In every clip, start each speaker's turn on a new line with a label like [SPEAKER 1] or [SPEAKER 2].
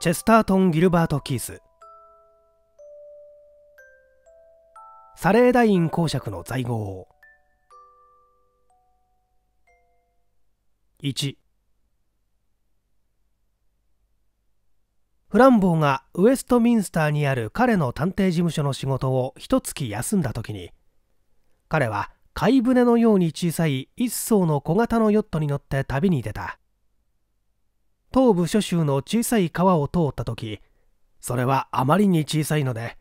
[SPEAKER 1] チェスタートン・ギルバート・キースサレーダイン公爵の在郷1フランボーがウェストミンスターにある彼の探偵事務所の仕事を一月休んだ時に彼は貝船のように小さい一艘の小型のヨットに乗って旅に出た東部諸州の小さい川を通った時それはあまりに小さいので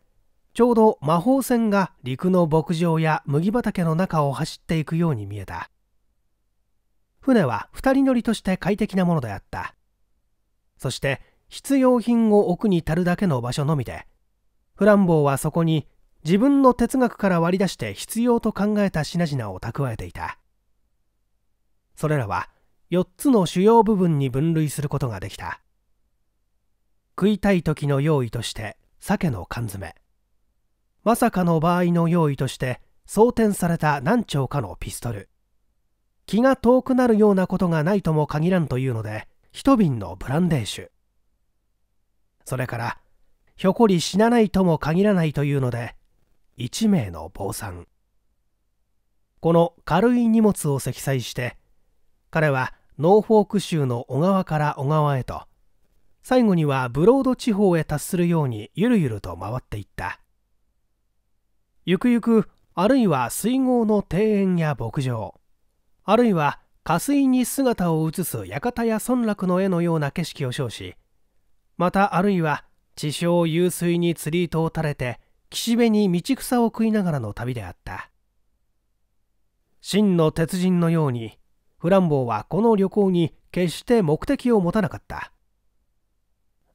[SPEAKER 1] ちょうど魔法船が陸の牧場や麦畑の中を走っていくように見えた船は2人乗りとして快適なものであったそして必要品を奥に足るだけの場所のみでフランボーはそこに自分の哲学から割り出して必要と考えた品々を蓄えていたそれらは4つの主要部分に分類することができた食いたい時の用意として鮭の缶詰まさかの場合の用意として装填された何丁かのピストル気が遠くなるようなことがないとも限らんというので一瓶のブランデー酒それからひょこり死なないとも限らないというので1名の坊さんこの軽い荷物を積載して彼はノーフォーク州の小川から小川へと最後にはブロード地方へ達するようにゆるゆると回っていったゆくゆくあるいは水郷の庭園や牧場あるいは下水に姿を映す館や村落の絵のような景色を称しまたあるいは地上湧水に釣り糸を垂れて岸辺に道草を食いながらの旅であった真の鉄人のようにフランボーはこの旅行に決して目的を持たなかった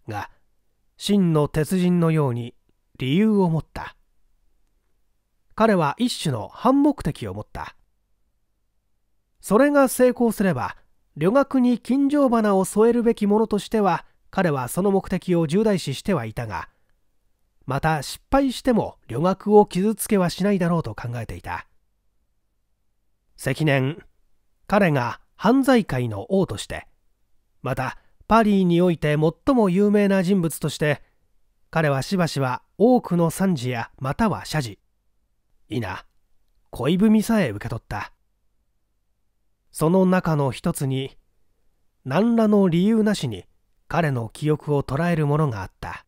[SPEAKER 1] が真の鉄人のように理由を持った彼は一種の反目的を持ったそれが成功すれば旅学に金城花を添えるべきものとしては彼はその目的を重大視してはいたがまた失敗しても旅学を傷つけはしないだろうと考えていた積年彼が犯罪界の王としてまたパリにおいて最も有名な人物として彼はしばしば多くの賛辞やまたは謝辞いな恋文さえ受け取ったその中の一つに何らの理由なしに彼の記憶を捉えるものがあった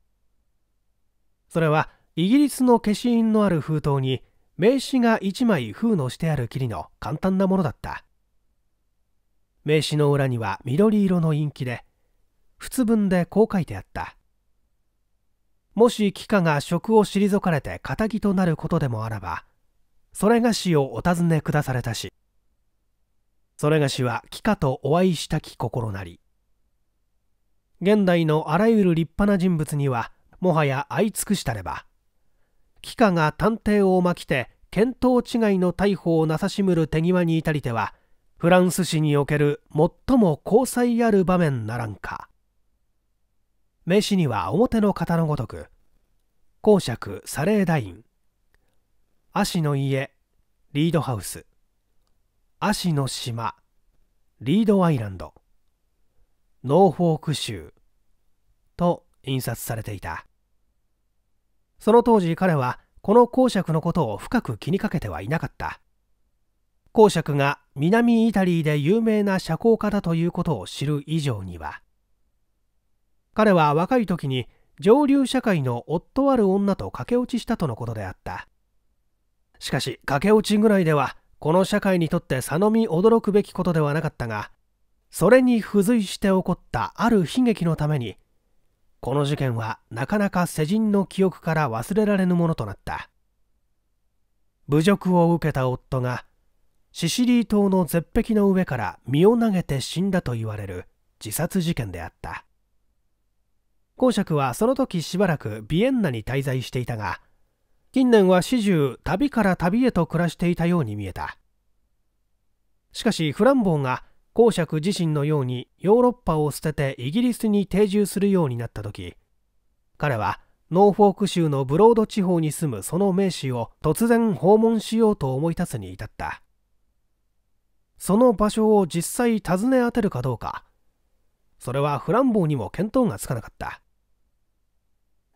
[SPEAKER 1] それはイギリスの消印のある封筒に名刺が1枚封のしてあるきりの簡単なものだった名刺の裏には緑色のインキで仏文でこう書いてあったもし貴下が職を退かれて仇となることでもあらばそれがしをお尋ねくだされたしそれがしは貴下とお会いしたき心なり現代のあらゆる立派な人物にはもはや会い尽くしたれば貴下が探偵をまきて見当違いの逮捕をなさしむる手際に至りてはフランス史における最も交際ある場面ならんか名詞には表の方のごとく公爵サレーダイン葦の家リードハウス葦の島リードアイランドノーフォーク州と印刷されていたその当時彼はこの公爵のことを深く気にかけてはいなかった公爵が南イタリーで有名な社交家だということを知る以上には彼は若い時に上流社会の夫ある女と駆け落ちしたとのことであったしかし駆け落ちぐらいではこの社会にとって佐野見驚くべきことではなかったがそれに付随して起こったある悲劇のためにこの事件はなかなか世人の記憶から忘れられぬものとなった侮辱を受けた夫がシシリー島の絶壁の上から身を投げて死んだと言われる自殺事件であった公爵はその時しばらくビエンナに滞在していたが近年は始終旅から旅へと暮らしていたように見えたしかしフランボーが公爵自身のようにヨーロッパを捨ててイギリスに定住するようになった時彼はノーフォーク州のブロード地方に住むその名士を突然訪問しようと思い立つに至ったその場所を実際訪ね当てるかどうかそれはフランボーにも見当がつかなかった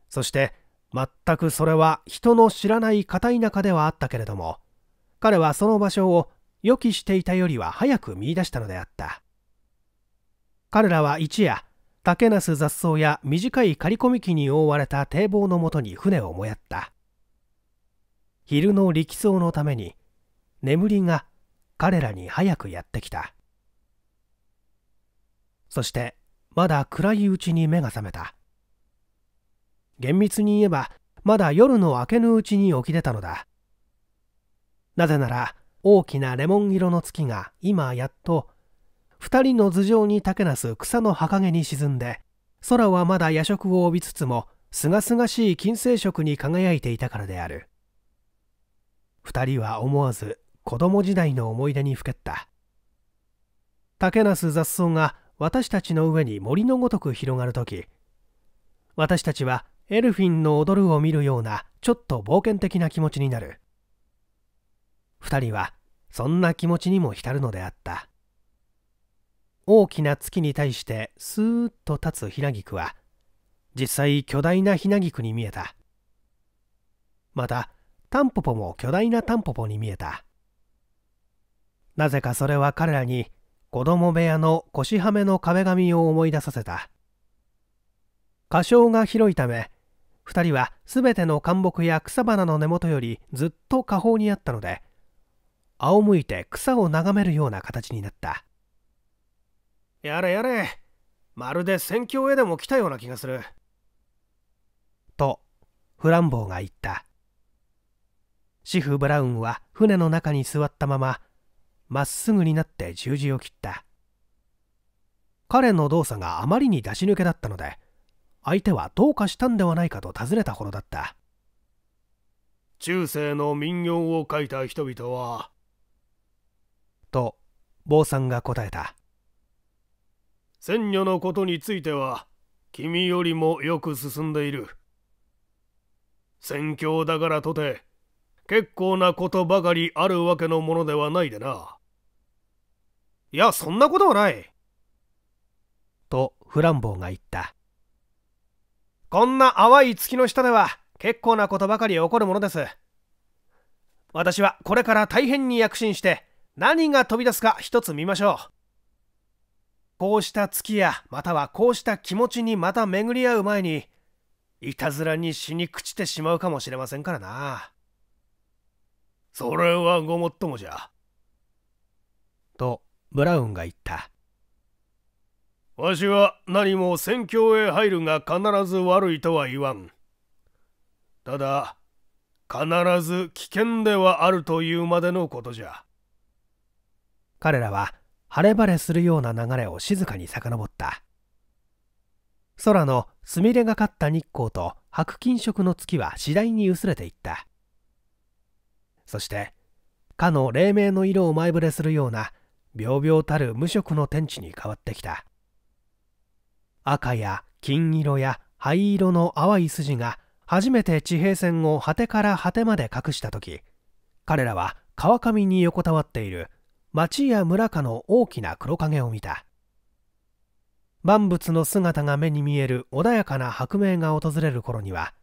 [SPEAKER 1] そして全くそれは人の知らない片田舎ではあったけれども彼はその場所を予期していたよりは早く見出したのであった彼らは一夜竹那須雑草や短い刈り込み機に覆われた堤防のもとに船をもやった昼の力走のために眠りが彼らに早くやってきたそしてまだ暗いうちに目が覚めた厳密に言えばまだ夜の明けぬうちに起き出たのだなぜなら大きなレモン色の月が今やっと2人の頭上に竹なす草の葉陰に沈んで空はまだ夜食を帯びつつもすがすがしい金星色に輝いていたからである2人は思わず子供時代の思い出にふけった竹那須雑草が私たちの上に森のごとく広がる時私たちはエルフィンの踊るを見るようなちょっと冒険的な気持ちになる2人はそんな気持ちにも浸るのであった大きな月に対してスーッと立つひなぎくは実際巨大なひなぎくに見えたまたタンポポも巨大なタンポポに見えたなぜかそれは彼らに子供部屋の腰はめの壁紙を思い出させた歌唱が広いため2人は全ての灌木や草花の根元よりずっと下方にあったので仰向いて草を眺めるような形になったやれやれまるで戦況へでも来たような気がするとフランボーが言ったシフ・ブラウンは船の中に座ったまままっすぐになって十字を切った彼の動作があまりに出し抜けだったので相手はどうかしたんではないかと尋ねたほどだった中世の民謡を書いた人々はと坊さんが答えた鮮魚のことについては君よりもよく進んでいる戦況だからとて結構なことばかりあるわけのものではないでないやそんなことはないとフランボーが言ったこんな淡い月の下では結構なことばかり起こるものです私はこれから大変に躍進して何が飛び出すか一つ見ましょうこうした月やまたはこうした気持ちにまた巡り合う前にいたずらに死に朽ちてしまうかもしれませんからなそれはごもっともじゃとブラウンが言った。わしは何も戦況へ入るが必ず悪いとは言わん。ただ、必ず危険ではあるというまでのことじゃ。彼らは晴れ晴れするような流れを静かに遡った。空のすみれがかった日光と白金色の月は次第に薄れていった。そして、かの黎明の色を前触れするような病病たる無色の天地に変わってきた赤や金色や灰色の淡い筋が初めて地平線を果てから果てまで隠した時彼らは川上に横たわっている町や村かの大きな黒影を見た万物の姿が目に見える穏やかな薄明が訪れる頃には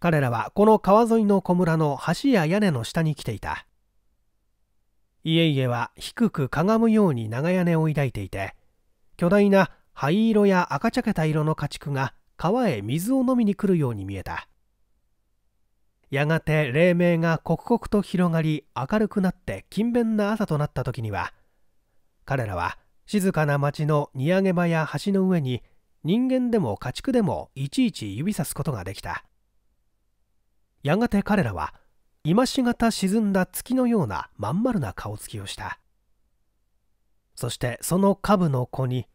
[SPEAKER 1] 彼らはこの川沿いの小村の橋や屋根の下に来ていた家々は低くかがむように長屋根を抱いていて巨大な灰色や赤茶けた色の家畜が川へ水を飲みに来るように見えたやがて黎明が刻々と広がり明るくなって勤勉な朝となった時には彼らは静かな町の荷産げ場や橋の上に人間でも家畜でもいちいち指さすことができたやがて彼らは今しがた沈んだ月のようなまん丸な顔つきをしたそしてその下部の子に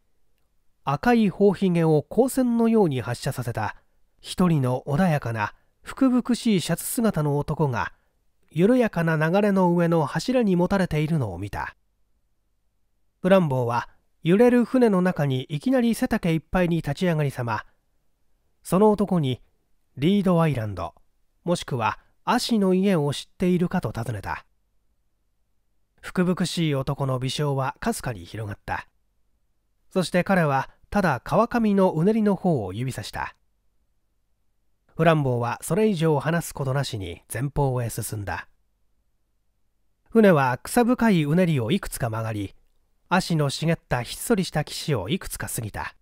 [SPEAKER 1] 赤い頬ひげを光線のように発射させた一人の穏やかな福々しいシャツ姿の男が緩やかな流れの上の柱に持たれているのを見たフランボーは揺れる船の中にいきなり背丈いっぱいに立ち上がりさまその男にリードアイランドもしくは葦の家を知っているかと尋ねた福々しい男の微笑はかすかに広がったそして彼はただ川上のうねりの方を指さしたフランボーはそれ以上話すことなしに前方へ進んだ船は草深いうねりをいくつか曲がり足の茂ったひっそりした岸をいくつか過ぎた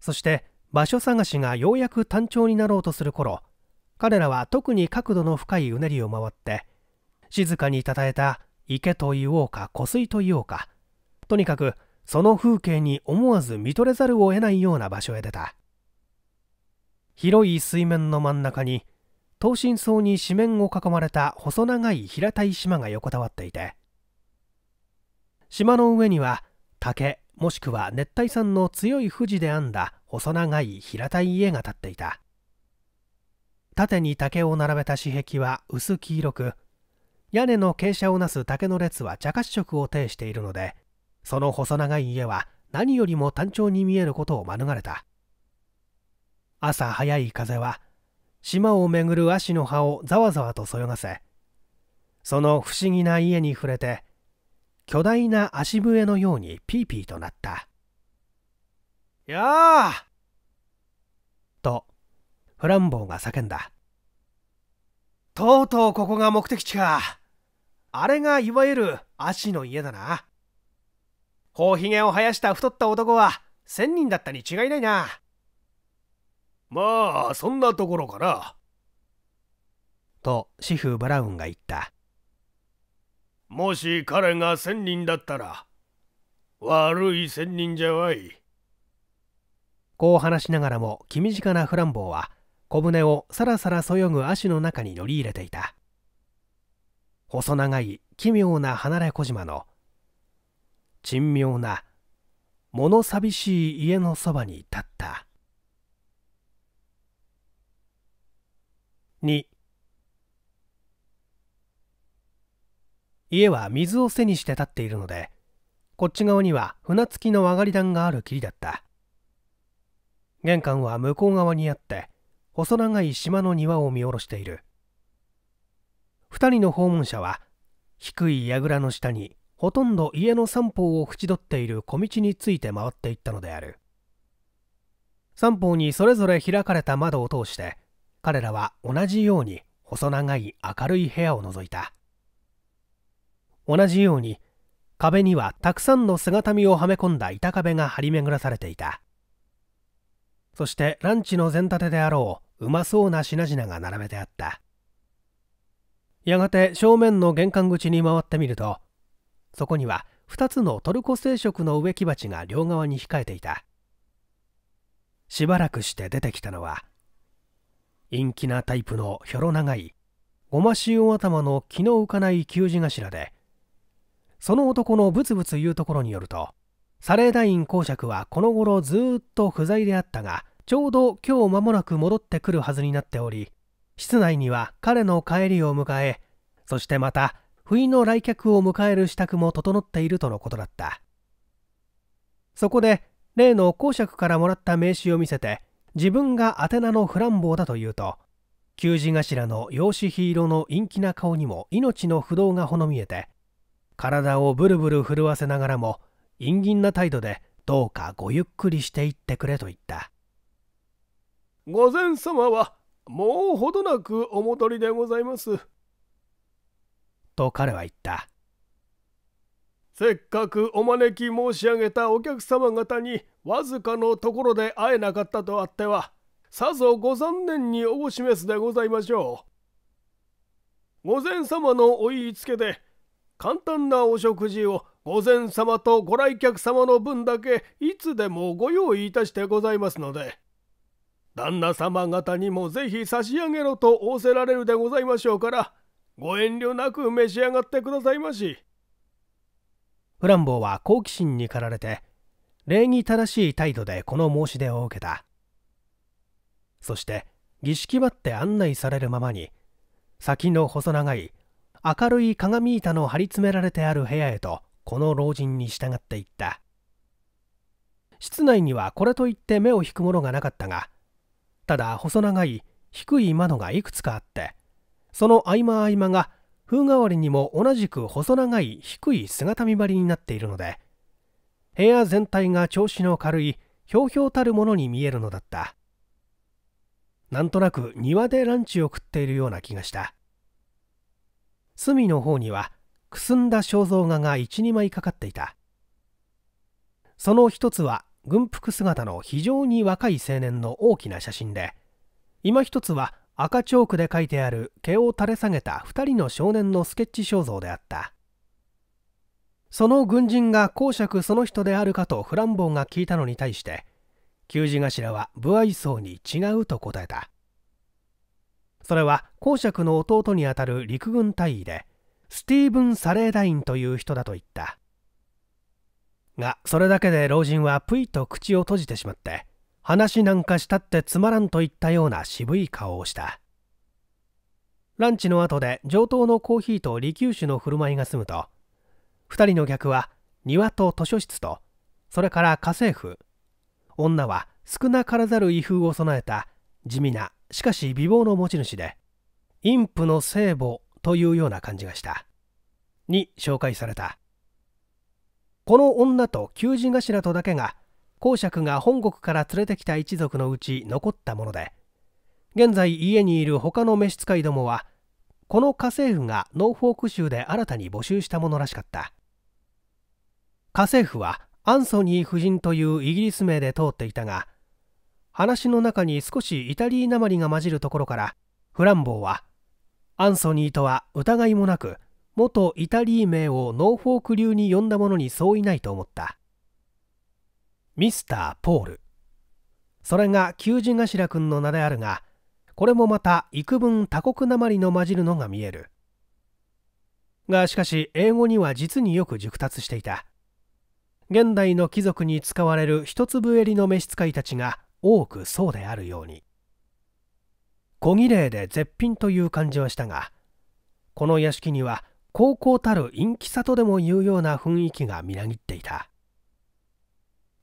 [SPEAKER 1] そして場所探しがようやく単調になろうとする頃彼らは特に角度の深いうねりを回って静かにたたえた池と言おうか湖水と言おうかとにかくその風景に思わず見とれざるを得ないような場所へ出た広い水面の真ん中に等身層に四面を囲まれた細長い平たい島が横たわっていて島の上には竹もしくは熱帯産の強い富士で編んだ細長い平たい家が建っていた縦に竹を並べた石壁は薄黄色く屋根の傾斜をなす竹の列は茶褐色を呈しているのでその細長い家は何よりも単調に見えることを免れた朝早い風は島を巡る葦の葉をざわざわとそよがせその不思議な家に触れて巨大な足笛のようにピーピーとなった「やあフランボーが叫んだとうとうここが目的地かあれがいわゆる足の家だなほうひげを生やした太った男は仙人だったに違いないなまあそんなところかなとシフ・ブラウンが言ったもし彼が千人だったら悪い仙人じゃわいこう話しながらも気短なフランボーは小舟をさらさらそよぐ足の中に乗り入れていた細長い奇妙な離れ小島の珍妙な物寂しい家のそばに立った2家は水を背にして立っているのでこっち側には船付きの上がり段があるきりだった玄関は向こう側にあって細長い島の庭を見下ろしている2人の訪問者は低い櫓の下にほとんど家の三方を縁取っている小道について回っていったのである三方にそれぞれ開かれた窓を通して彼らは同じように細長い明るい部屋を覗いた同じように壁にはたくさんの姿見をはめ込んだ板壁が張り巡らされていたそしてランチの前立てであろううまそうな品々が並べてあったやがて正面の玄関口に回ってみるとそこには2つのトルコ製色の植木鉢が両側に控えていたしばらくして出てきたのは陰気なタイプのひょろ長いごま塩頭の気の浮かない給仕頭でその男のブツブツ言うところによるとサレーダイン公爵はこの頃ずっと不在であったがちょうど今日間もなく戻ってくるはずになっており室内には彼の帰りを迎えそしてまた不意の来客を迎える支度も整っているとのことだったそこで例の公爵からもらった名刺を見せて自分が宛名のフランボーだと言うと給仕頭の養子ローの陰気な顔にも命の不動がほの見えて体をブルブル震わせながらも陰銀な態度でどうかごゆっくりしていってくれと言った御前様はもうほどなくお戻りでございます。と彼は言った。せっかくお招き申し上げたお客様方にわずかのところで会えなかったとあってはさぞご残念にお示すでございましょう。御前様のお言いつけで簡単なお食事を御前様とご来客様の分だけいつでもご用意いたしてございますので旦那様方にもぜひ差し上げろと仰せられるでございましょうからご遠慮なく召し上がってくださいましフランボーは好奇心に駆られて礼儀正しい態度でこの申し出を受けたそして儀式ばって案内されるままに先の細長い明るい鏡板の張り詰められてある部屋へとこの老人に従っていった室内にはこれといって目を引くものがなかったがただ細長い低い窓がいくつかあってその合間合間が風変わりにも同じく細長い低い姿見張りになっているので部屋全体が調子の軽いひょうひょうたるものに見えるのだったなんとなく庭でランチを食っているような気がした隅の方にはくすんだ肖像画が12枚かかっていたその一つは軍服姿の非常に若い青年の大きな写真で今一つは赤チョークで書いてある毛を垂れ下げた2人の少年のスケッチ肖像であったその軍人が公爵その人であるかとフランボーが聞いたのに対して球児頭は不愛想に違うと答えたそれは公爵の弟にあたる陸軍大尉でスティーブン・サレーダインという人だと言ったがそれだけで老人はぷいと口を閉じてしまって話なんかしたってつまらんといったような渋い顔をしたランチの後で上等のコーヒーと利休酒の振る舞いが済むと2人の客は庭と図書室とそれから家政婦女は少なからざる威風を備えた地味なしかし美貌の持ち主で「陰婦の聖母」というような感じがしたに紹介されたこの女と求人頭とだけが公爵が本国から連れてきた一族のうち残ったもので現在家にいる他の召使いどもはこの家政婦がノーフォーク州で新たに募集したものらしかった家政婦はアンソニー夫人というイギリス名で通っていたが話の中に少しイタリーなまりが混じるところからフランボーはアンソニーとは疑いもなく元イタリー名をノーフォーク流に呼んだものに相違ないと思ったミスター・ポールそれが球児頭くんの名であるがこれもまた幾分他国なまりの混じるのが見えるがしかし英語には実によく熟達していた現代の貴族に使われる一粒襟の召使いたちが多くそうであるように小綺麗で絶品という感じはしたがこの屋敷には高校たる陰気さとでもいうような雰囲気がみなぎっていた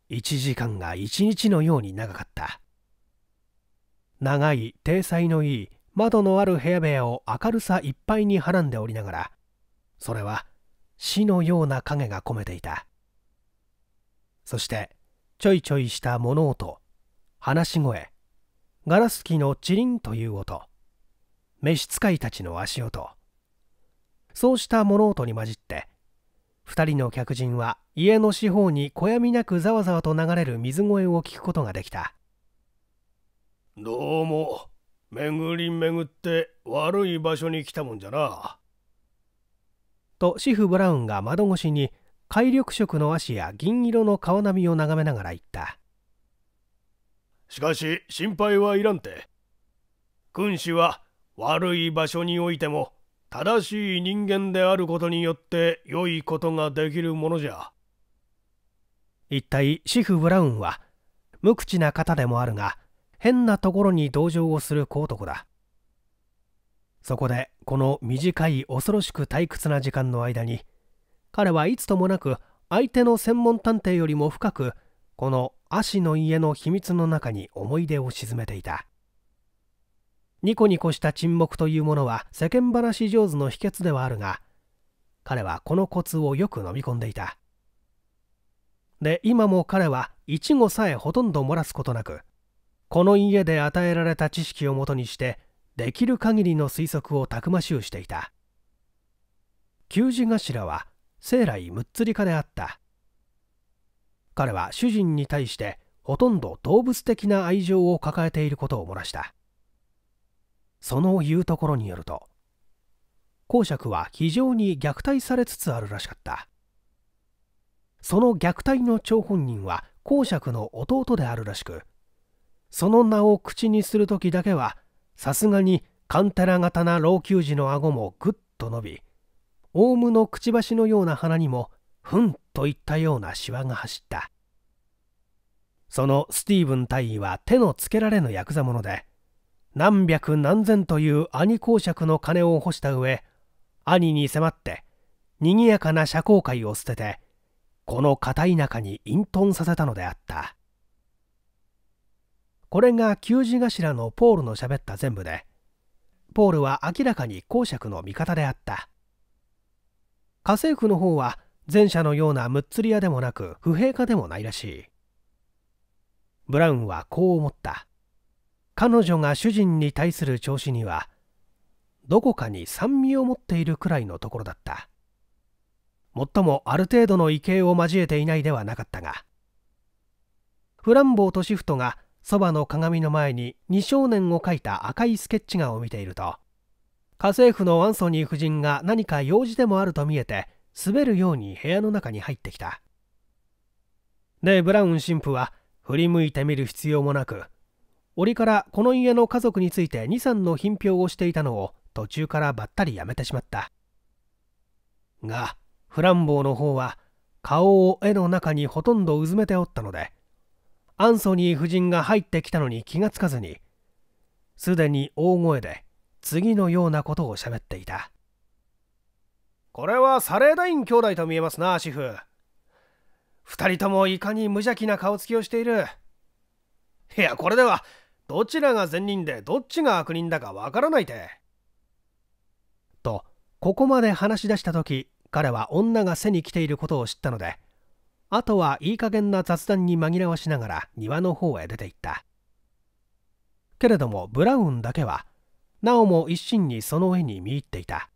[SPEAKER 1] 1時間が1日のように長かった長い体裁のいい窓のある部屋部屋を明るさいっぱいにはらんでおりながらそれは死のような影が込めていたそしてちょいちょいした物音話し声ガラス機のチリンという音召使いたちの足音そうした物音に混じって2人の客人は家の四方に小みなくざわざわと流れる水声を聞くことができたどうも巡り巡って悪い場所に来たもんじゃなとシフ・ブラウンが窓越しに海緑色の足や銀色の川みを眺めながら言ったしかし心配はいらんて君主は悪い場所においても正しい人間であることによって良いことができるものじゃ一体シフ・ブラウンは無口な方でもあるが変なところに同情をする小男だそこでこの短い恐ろしく退屈な時間の間に彼はいつともなく相手の専門探偵よりも深くこの葦の家の秘密の中に思い出を沈めていたニコニコした沈黙というものは世間話上手の秘訣ではあるが彼はこのコツをよく飲み込んでいたで今も彼はイチゴさえほとんど漏らすことなくこの家で与えられた知識をもとにしてできる限りの推測をたくましゅうしていた給仕頭は生来むっつり家であった彼は主人に対してほとんど動物的な愛情を抱えていることを漏らしたその言うところによると公爵は非常に虐待されつつあるらしかったその虐待の張本人は公爵の弟であるらしくその名を口にする時だけはさすがにカンテラ型な老朽児の顎もぐっと伸びオウムのくちばしのような鼻にもふんといったようなしわが走ったそのスティーブン大尉は手のつけられぬヤクザ者で何百何千という兄公爵の金を干した上兄に迫って賑やかな社交界を捨ててこの片田舎に隠遁させたのであったこれが給仕頭のポールのしゃべった全部でポールは明らかに公爵の味方であった家政婦の方は前者のようなむっつり屋でもなく不平家でもないらしいブラウンはこう思った彼女が主人に対する調子にはどこかに酸味を持っているくらいのところだったもっともある程度の畏敬を交えていないではなかったがフランボーとシフトがそばの鏡の前に2少年を描いた赤いスケッチ画を見ていると家政婦のアンソニー夫人が何か用事でもあると見えて滑るように部屋の中に入ってきたでブラウン神父は振り向いてみる必要もなく折からこの家の家族について2、3の品評をしていたのを途中からばったりやめてしまった。が、フランボーの方は顔を絵の中にほとんどうずめておったので、アンソニー夫人が入ってきたのに気がつかずに、すでに大声で次のようなことをしゃべっていた。これはサレーダイン兄弟と見えますな、シフ。二人ともいかに無邪気な顔つきをしている。いや、これではどちらが善人でどっちが悪人だかわからないて。と、ここまで話し出した時、彼は女が背に来ていることを知ったので、あとはいい加減な雑談に紛らわしながら庭の方へ出て行った。けれどもブラウンだけは、なおも一心にその絵に見入っていた。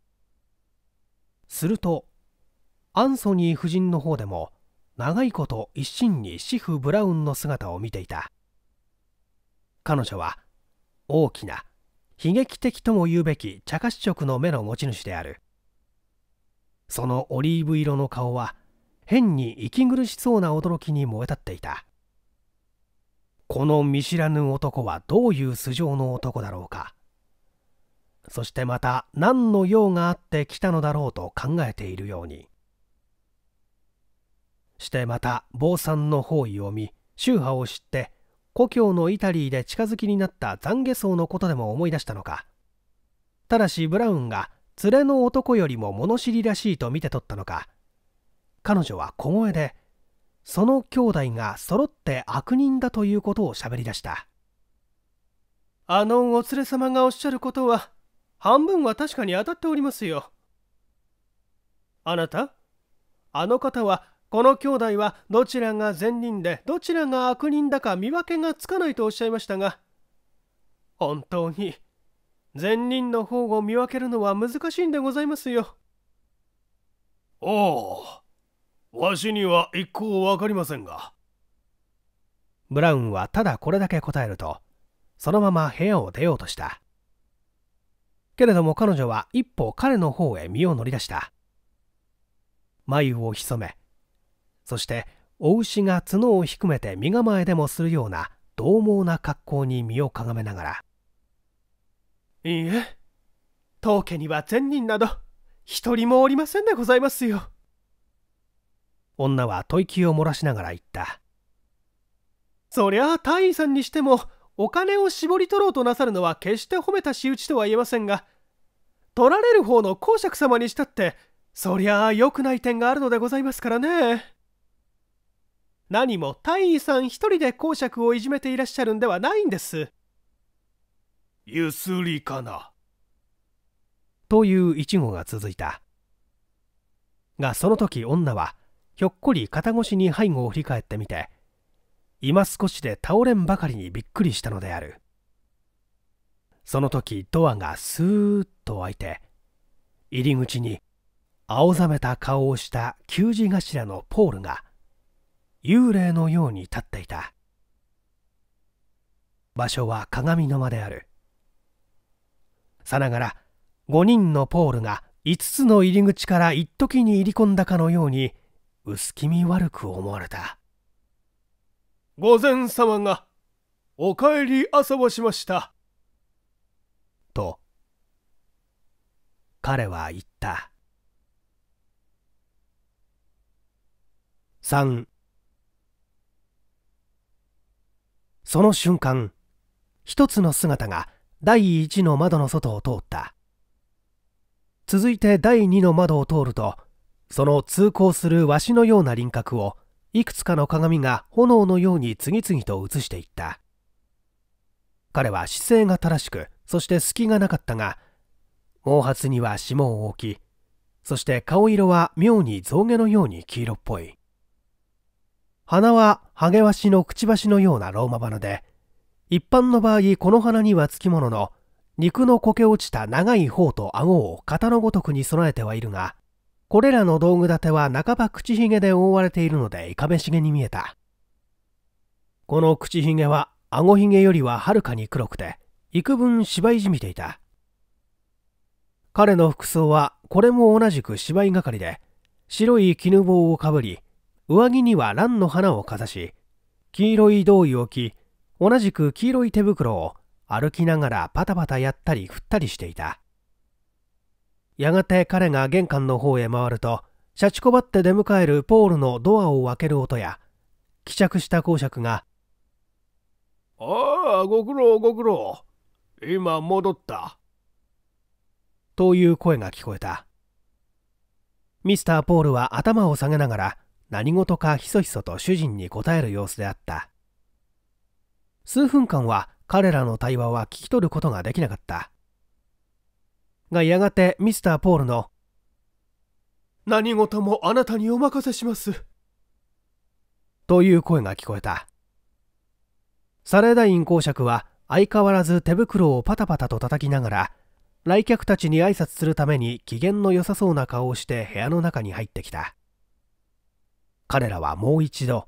[SPEAKER 1] すると、アンソニー夫人の方でも、長いこと一心にシフ・ブラウンの姿を見ていた。彼女は大きな悲劇的とも言うべき茶子。色の目の持ち主であるそのオリーブ色の顔は変に息苦しそうな驚きに燃え立っていたこの見知らぬ男はどういう素性の男だろうかそしてまた何の用があって来たのだろうと考えているようにしてまた坊さんの方位を見宗派を知って故郷のイタリーで近づきになった懺悔僧のことでも思い出したのかただしブラウンが連れの男よりも物知りらしいと見て取ったのか彼女は小声でその兄弟が揃って悪人だということをしゃべり出したあのお連れ様がおっしゃることは半分は確かに当たっておりますよあなたあの方はこの兄弟はどちらが善人でどちらが悪人だか見分けがつかないとおっしゃいましたが本当に善人の方を見分けるのは難しいんでございますよおおわしには一向分かりませんがブラウンはただこれだけ答えるとそのまま部屋を出ようとしたけれども彼女は一歩彼の方へ身を乗り出した眉を潜めそしてお牛が角を低めて身構えでもするような獰猛な格好に身をかがめながら「いいえ当家には善人など一人もおりませんでございますよ」女は吐息を漏らしながら言った「そりゃあ大尉さんにしてもお金を絞り取ろうとなさるのは決して褒めた仕打ちとは言えませんが取られる方の公爵様にしたってそりゃあ良くない点があるのでございますからね」何も大尉さん一人で公爵をいじめていらっしゃるんではないんです。ゆすりかな。という一語が続いた。がその時女はひょっこり肩越しに背後を振り返ってみて今少しで倒れんばかりにびっくりしたのであるその時ドアがスーッと開いて入り口に青ざめた顔をした給仕頭のポールが幽霊のように立っていた場所は鏡の間であるさながら5人のポールが5つの入り口から一時に入り込んだかのように薄気味悪く思われた御前様がお帰り朝ばしましたと彼は言った3その瞬間一つの姿が第一の窓の外を通った続いて第二の窓を通るとその通行するワシのような輪郭をいくつかの鏡が炎のように次々と映していった彼は姿勢が正しくそして隙がなかったが毛髪には霜を置きそして顔色は妙に象牙のように黄色っぽい花はハゲワシのくちばしのようなローマ花で、一般の場合この花にはつきものの、肉の苔落ちた長い方と顎を型のごとくに備えてはいるが、これらの道具立ては半ば口ひげで覆われているのでいかめしげに見えた。この口ひげは顎ひげよりははるかに黒くて、幾分芝居じみていた。彼の服装はこれも同じく芝居係で、白い絹棒をかぶり、上着には蘭の花をかざし黄色い胴衣を着同じく黄色い手袋を歩きながらパタパタやったり振ったりしていたやがて彼が玄関の方へ回るとシャチコバって出迎えるポールのドアを開ける音や帰着した公爵が「ああご苦労ご苦労今戻った」という声が聞こえたミスター・ポールは頭を下げながら何事かひそひそと主人に答える様子であった数分間は彼らの対話は聞き取ることができなかったがやがてミスター・ポールの「何事もあなたにお任せします」という声が聞こえたサレダイン公爵は相変わらず手袋をパタパタと叩きながら来客たちに挨拶するために機嫌の良さそうな顔をして部屋の中に入ってきた彼らはもう一度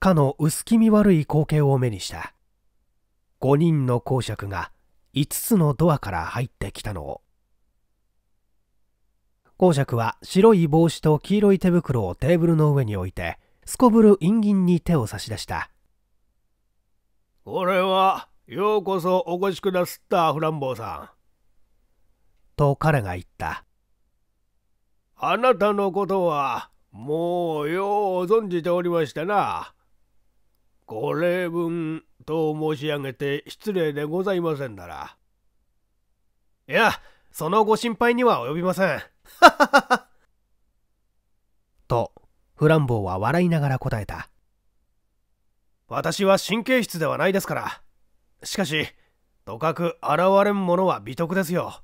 [SPEAKER 1] かの薄気味悪い光景を目にした5人の公爵が5つのドアから入ってきたのを公爵は白い帽子と黄色い手袋をテーブルの上に置いてすこぶる陰銀に手を差し出したこれはようこそお越しくだすったフランボーさんと彼が言ったあなたのことはもうよう存じておりましたな。ご礼文と申し上げて失礼でございませんなら。いや、そのご心配には及びません。と、フランボーは笑いながら答えた。私は神経質ではないですから。しかし、とかく現れん者は美徳ですよ。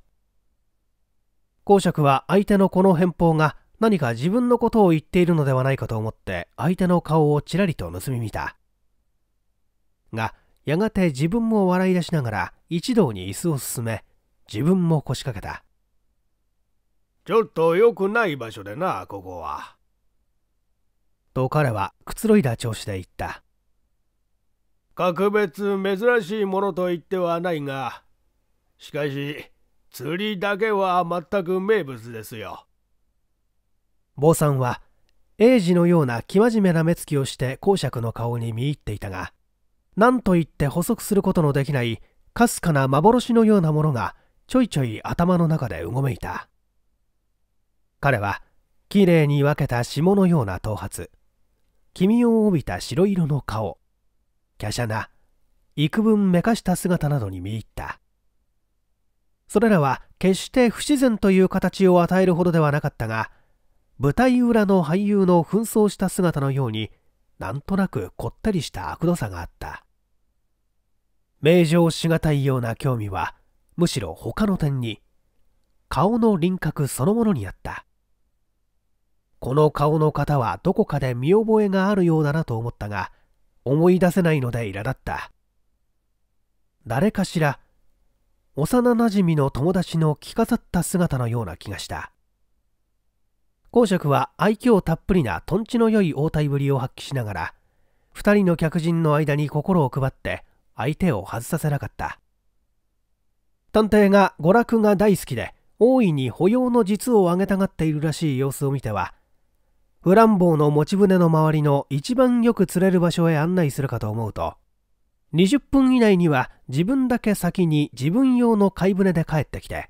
[SPEAKER 1] 公爵は相手のこの返報が何か自分のことを言っているのではないかと思って相手の顔をちらりと盗み見た。が、やがて自分も笑い出しながら一同に椅子を進め、自分も腰掛けた。ちょっと良くない場所でな、ここは。と彼はくつろいだ調子で言った。格別珍しいものと言ってはないが、しかし釣りだけは全く名物ですよ。坊さんは英治のような生真面目な目つきをして公爵の顔に見入っていたが何と言って補足することのできないかすかな幻のようなものがちょいちょい頭の中でうごめいた彼はきれいに分けた霜のような頭髪黄身を帯びた白色の顔華奢な幾分めかした姿などに見入ったそれらは決して不自然という形を与えるほどではなかったが舞台裏の俳優の紛争した姿のようになんとなくこったりした悪のさがあった名状しがたいような興味はむしろ他の点に顔の輪郭そのものにあったこの顔の方はどこかで見覚えがあるようだなと思ったが思い出せないので苛立った誰かしら幼なじみの友達の着飾った姿のような気がした公爵は愛嬌たっぷりなとんちの良い応対ぶりを発揮しながら2人の客人の間に心を配って相手を外させなかった探偵が娯楽が大好きで大いに保養の実を挙げたがっているらしい様子を見てはフランボーの持ち船の周りの一番よく釣れる場所へ案内するかと思うと20分以内には自分だけ先に自分用の貝船で帰ってきて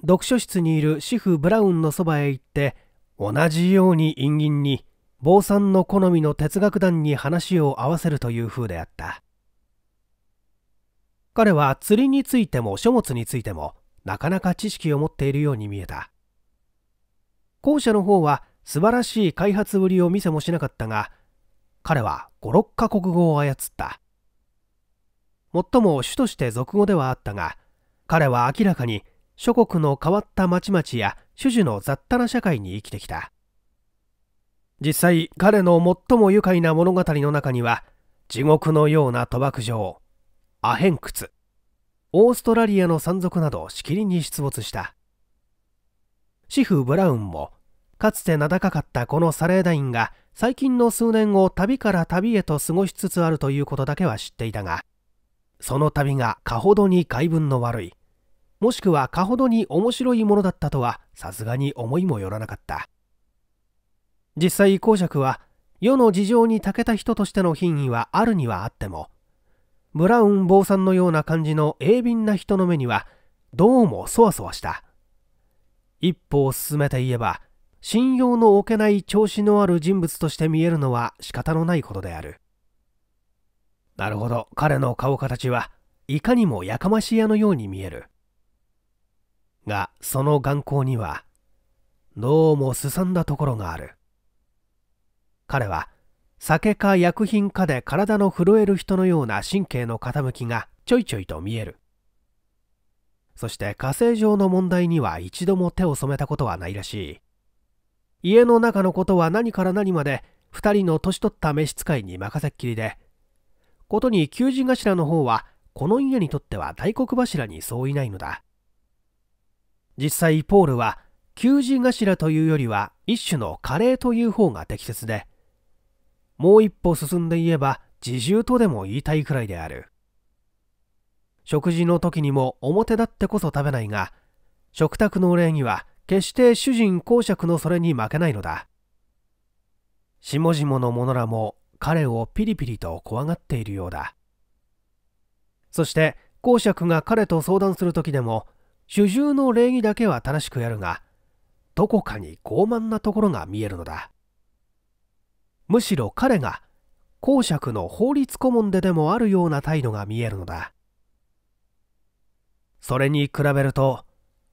[SPEAKER 1] 読書室にいる主婦ブラウンのそばへ行って同じように陰銀に坊さんの好みの哲学団に話を合わせるという風であった彼は釣りについても書物についてもなかなか知識を持っているように見えた後者の方は素晴らしい開発ぶりを見せもしなかったが彼は56カ国語を操ったもっとも主として俗語ではあったが彼は明らかに諸国の変わった町々や種々の雑多な社会に生きてきた実際彼の最も愉快な物語の中には地獄のような賭博場アヘン窟オーストラリアの山賊などしきりに出没したシフ・ブラウンもかつて名高かったこのサレーダインが最近の数年を旅から旅へと過ごしつつあるということだけは知っていたがその旅がかほどに外分の悪いもしくはかほどに面白いものだったとはさすがに思いもよらなかった実際公爵は世の事情に長けた人としての品位はあるにはあってもブラウン坊さんのような感じの鋭敏な人の目にはどうもそわそわした一歩を進めて言えば信用の置けない調子のある人物として見えるのは仕方のないことであるなるほど彼の顔形はいかにもやかまし屋のように見えるがその眼光にはどうもすさんだところがある彼は酒か薬品かで体の震える人のような神経の傾きがちょいちょいと見えるそして火星上の問題には一度も手を染めたことはないらしい家の中のことは何から何まで2人の年取った召使いに任せっきりでことに求人頭の方はこの家にとっては大黒柱に相違ないのだ実際ポールは給仕頭というよりは一種のカレーという方が適切でもう一歩進んで言えば自重とでも言いたいくらいである食事の時にも表立ってこそ食べないが食卓の礼儀は決して主人公爵のそれに負けないのだ下々の者らも彼をピリピリと怖がっているようだそして公爵が彼と相談する時でも主従の礼儀だけは正しくやるがどこかに傲慢なところが見えるのだむしろ彼が公爵の法律顧問ででもあるような態度が見えるのだそれに比べると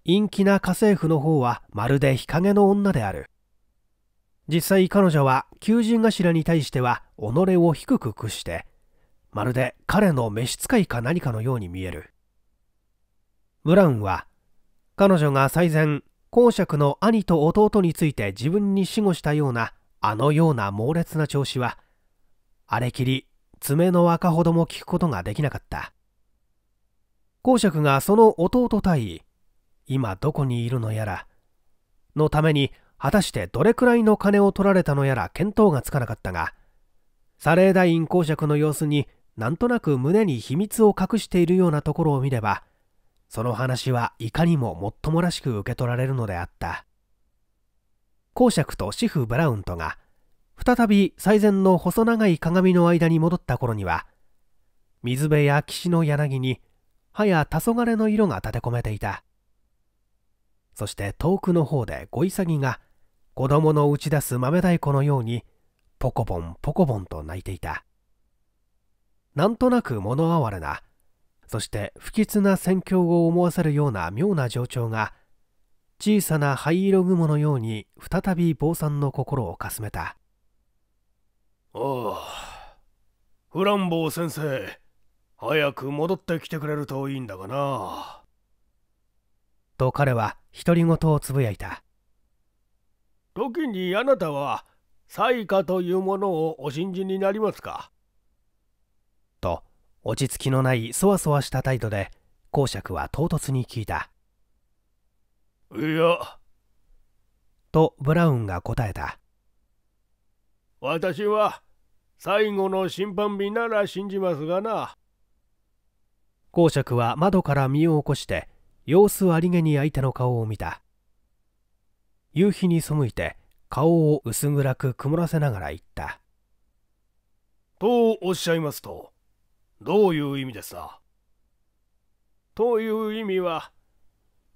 [SPEAKER 1] 陰気な家政婦の方はまるで日陰の女である実際彼女は求人頭に対しては己を低く屈してまるで彼の召使いか何かのように見えるブラウンは彼女が最前公爵の兄と弟について自分に死後したようなあのような猛烈な調子はあれきり爪の赤ほども聞くことができなかった公爵がその弟対今どこにいるのやらのために果たしてどれくらいの金を取られたのやら見当がつかなかったがサレーダイン公爵の様子になんとなく胸に秘密を隠しているようなところを見ればその話はいかにももっともらしく受け取られるのであった公爵とシフ・ブラウントが再び最前の細長い鏡の間に戻った頃には水辺や岸の柳に葉や黄昏の色が立て込めていたそして遠くの方でゴイサギが子供の打ち出す豆太鼓のようにポコボンポコボンと鳴いていたなんとなく物哀れなそして不吉な戦況を思わせるような妙な情緒が小さな灰色雲のように再び坊さんの心をかすめたああフランボー先生早く戻ってきてくれるといいんだがなと彼は独り言をつぶやいた時にあなたは才華というものをお信じになりますか落ち着きのないそわそわした態度で公爵は唐突に聞いたいやとブラウンが答えた私は最後の審判日なら信じますがな公爵は窓から身を起こして様子ありげに相手の顔を見た夕日に背いて顔を薄暗く曇らせながら言ったとおっしゃいますとどういう意味ですという意味は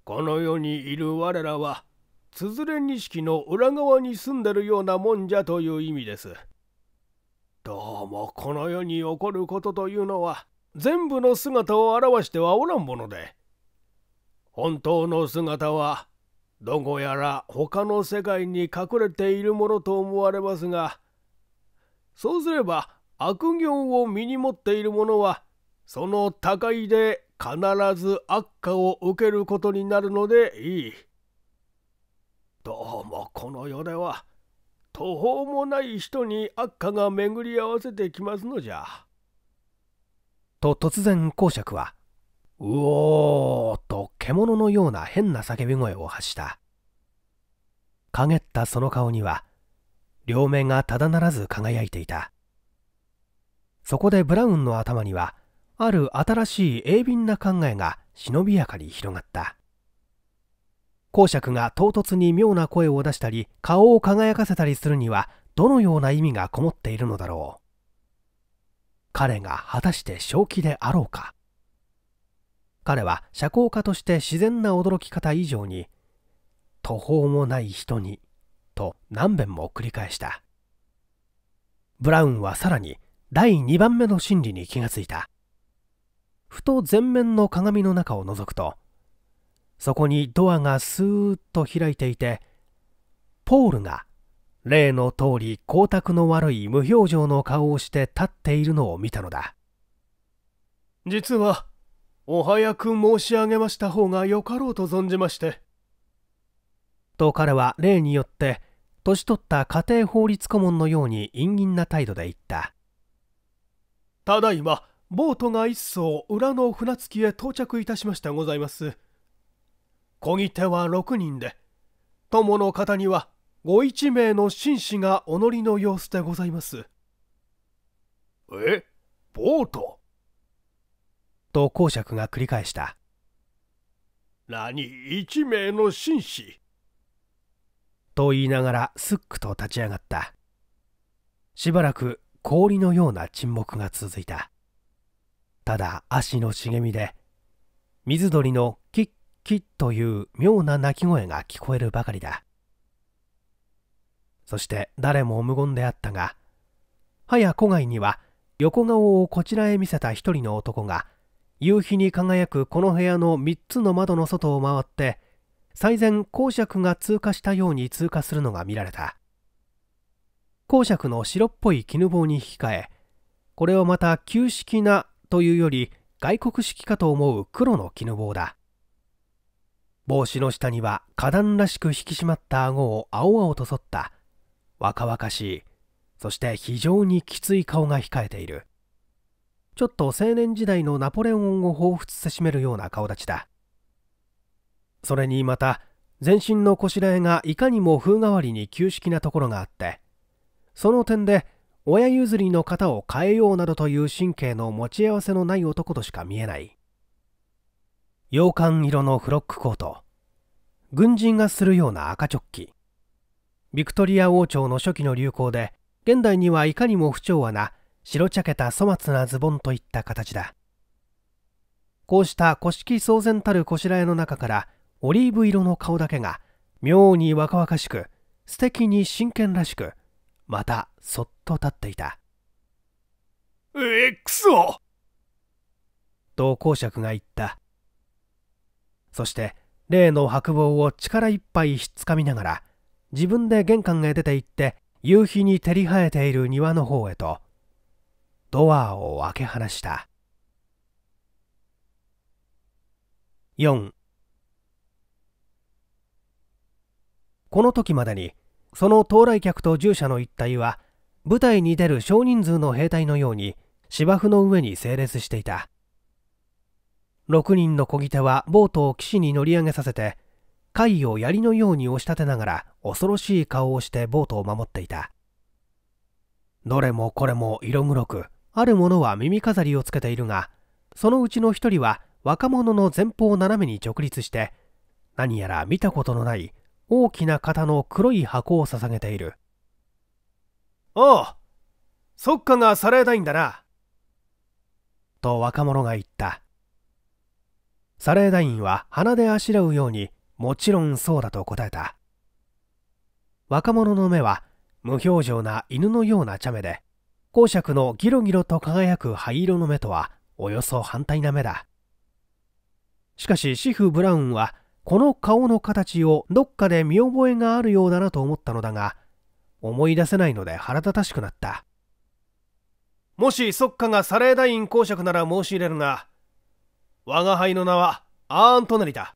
[SPEAKER 1] この世にいる我らはつづれ錦の裏側に住んでるようなもんじゃという意味です。どうもこの世に起こることというのは全部の姿を表してはおらんもので本当の姿はどこやら他の世界に隠れているものと思われますがそうすれば悪行を身に持っている者はその高いで必ず悪化を受けることになるのでいい。どうもこの世では途方もない人に悪化が巡り合わせてきますのじゃ。と突然公爵は「うおー」と獣のような変な叫び声を発した。陰ったその顔には両目がただならず輝いていた。そこでブラウンの頭にはある新しい鋭敏な考えが忍びやかに広がった公爵が唐突に妙な声を出したり顔を輝かせたりするにはどのような意味がこもっているのだろう彼が果たして正気であろうか彼は社交家として自然な驚き方以上に途方もない人にと何遍も繰り返したブラウンはさらに第2番目の真理に気がついたふと前面の鏡の中を覗くとそこにドアがスーッと開いていてポールが例の通り光沢の悪い無表情の顔をして立っているのを見たのだ実はお早く申し上げました方がよかろうと存じましてと彼は例によって年取った家庭法律顧問のように陰銀な態度で言ったただいまボートが一艘裏の船着きへ到着いたしましたございますこぎ手は6人で友の方にはご一名の紳士がお乗りの様子でございますえボートと公爵が繰り返した何一名の紳士と言いながらすっくと立ち上がったしばらく氷のような沈黙が続いたただ足の茂みで水鳥のキッキッという妙な鳴き声が聞こえるばかりだそして誰も無言であったがはや古外には横顔をこちらへ見せた一人の男が夕日に輝くこの部屋の3つの窓の外を回って最前講釈が通過したように通過するのが見られた公爵の白っぽい絹棒に引き換えこれをまた旧式なというより外国式かと思う黒の絹棒だ帽子の下には花壇らしく引き締まった顎を青々と剃った若々しいそして非常にきつい顔が控えているちょっと青年時代のナポレオンを彷彿せしめるような顔立ちだそれにまた全身のこしらえがいかにも風変わりに旧式なところがあってその点で親譲りの型を変えようなどという神経の持ち合わせのない男としか見えない洋館色のフロックコート軍人がするような赤チョッキビクトリア王朝の初期の流行で現代にはいかにも不調和な白茶けた粗末なズボンといった形だこうした古式騒然たるこしらえの中からオリーブ色の顔だけが妙に若々しく素敵に真剣らしくまたそっと立っていたえくそと公爵が言ったそして例の白棒を力いっぱいひっつかみながら自分で玄関へ出て行って夕日に照り生えている庭の方へとドアを開け放した4この時までにその到来客と従者の一帯は舞台に出る少人数の兵隊のように芝生の上に整列していた6人の漕ぎ手はボートを岸に乗り上げさせて貝を槍のように押し立てながら恐ろしい顔をしてボートを守っていたどれもこれも色黒くあるものは耳飾りをつけているがそのうちの一人は若者の前方を斜めに直立して何やら見たことのない大きな型の黒い箱を捧げているおうそっかがさらえたいんだなと若者が言ったサレーダインは鼻であしらうようにもちろんそうだと答えた若者の目は無表情な犬のような茶目で公爵のギロギロと輝く灰色の目とはおよそ反対な目だしかしシフ・ブラウンはこの顔の形をどっかで見覚えがあるようだなと思ったのだが、思い出せないので腹立たしくなった。もし即下がサレーダイン公爵なら申し入れるが、我が輩の名はアーントネリだ。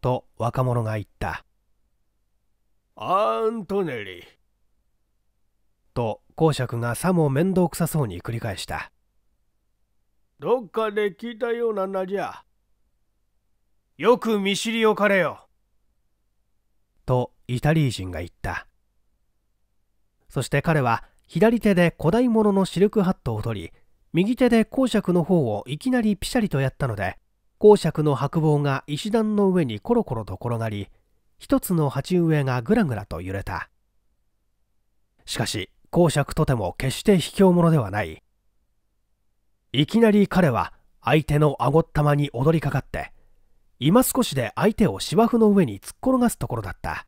[SPEAKER 1] と若者が言った。アーントネリ。と公爵がさも面倒くさそうに繰り返した。どっかで聞いたような名じゃ。よく見知りおかれよ。とイタリー人が言った。そして彼は左手で古代物のシルクハットを取り、右手で公爵の方をいきなりピシャリとやったので、公爵の白棒が石段の上にコロコロと転がり、一つの鉢植えがぐらぐらと揺れた。しかし、公爵とても決して卑怯者ではない。いきなり彼は相手のあごったまに踊りかかって、今少しで相手を芝生の上に突っ転がすところだった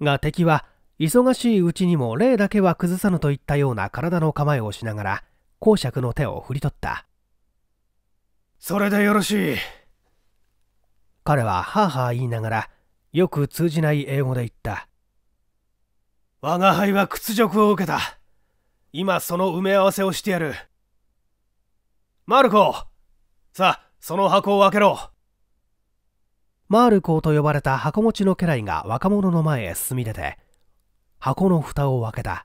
[SPEAKER 1] が敵は忙しいうちにも霊だけは崩さぬといったような体の構えをしながら公爵の手を振り取ったそれでよろしい彼ははあはあ言いながらよく通じない英語で言った我が輩は屈辱を受けた今その埋め合わせをしてやるマルコさあその箱を開けろマールコと呼ばれた箱持ちの家来が若者の前へ進み出て箱の蓋を開けた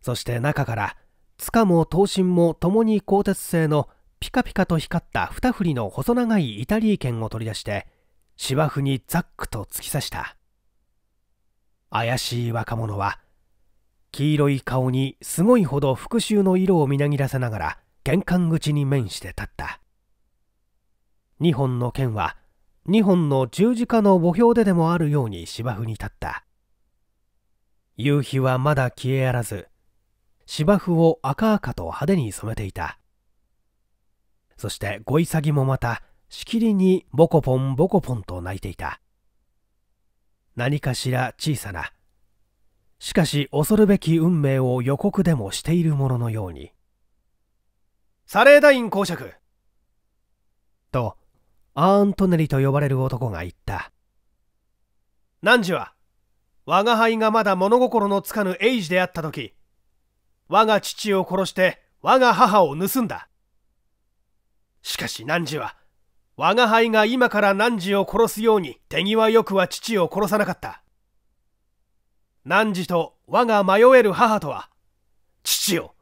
[SPEAKER 1] そして中から塚も刀身も共に鋼鉄製のピカピカと光った二振りの細長いイタリー剣を取り出して芝生にザックと突き刺した怪しい若者は黄色い顔にすごいほど復讐の色をみなぎらせながら玄関口に面して立った2本の剣は2本の十字架の墓標ででもあるように芝生に立った夕日はまだ消えあらず芝生を赤々と派手に染めていたそしてゴイサギもまたしきりにボコポンボコポンと鳴いていた何かしら小さなしかし恐るべき運命を予告でもしているもののようにサレーダイン公爵とアーントネリと呼ばれる男が言った汝は我が輩がまだ物心のつかぬエイジであった時我が父を殺して我が母を盗んだしかし汝は我が輩が今から何時を殺すように手際よくは父を殺さなかった汝と我が迷える母とは父を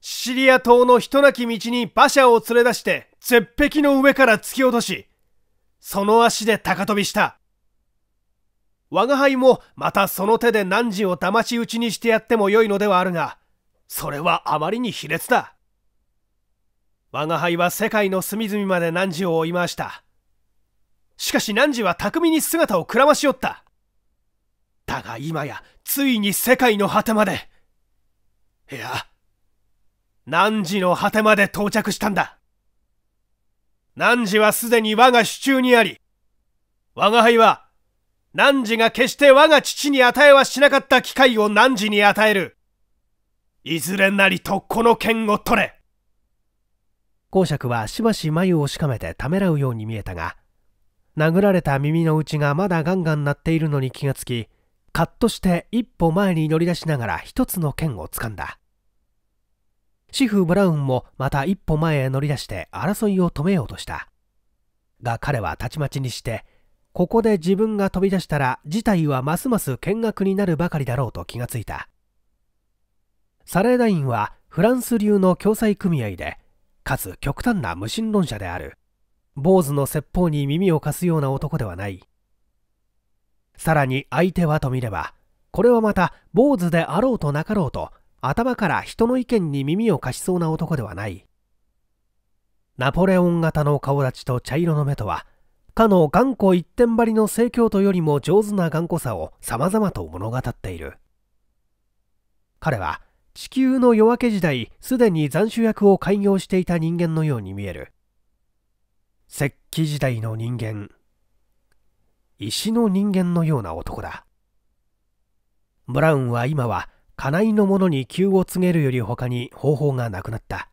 [SPEAKER 1] シリア島の人なき道に馬車を連れ出して絶壁の上から突き落としその足で高飛びした。我輩もまたその手で汝を騙し討ちにしてやってもよいのではあるが、それはあまりに卑劣だ。我輩は世界の隅々まで汝を追い回した。しかし汝は巧みに姿をくらましおった。だが今やついに世界の果てまで。いや、汝の果てまで到着したんだ。汝はすでに我が手中にあり、我が輩は、汝が決して我が父に与えはしなかった機会を汝に与える。いずれなりとこの剣を取れ。公爵はしばし眉をしかめてためらうように見えたが、殴られた耳の内がまだガンガン鳴っているのに気がつき、カッとして一歩前に乗り出しながら一つの剣をつかんだ。シフ・ブラウンもまた一歩前へ乗り出して争いを止めようとした。が彼はたちまちにして、ここで自分が飛び出したら事態はますます見学になるばかりだろうと気がついた。サレーダインはフランス流の共済組合で、かつ極端な無神論者である。坊主の説法に耳を貸すような男ではない。さらに相手はと見れば、これはまた坊主であろうとなかろうと頭から人の意見に耳を貸しそうな男ではないナポレオン型の顔立ちと茶色の目とはかの頑固一点張りの正教徒よりも上手な頑固さを様々と物語っている彼は地球の夜明け時代すでに斬首役を開業していた人間のように見える石器時代の人間石の人間のような男だブラウンは今は家内の者に急を告げるより他に方法がなくなった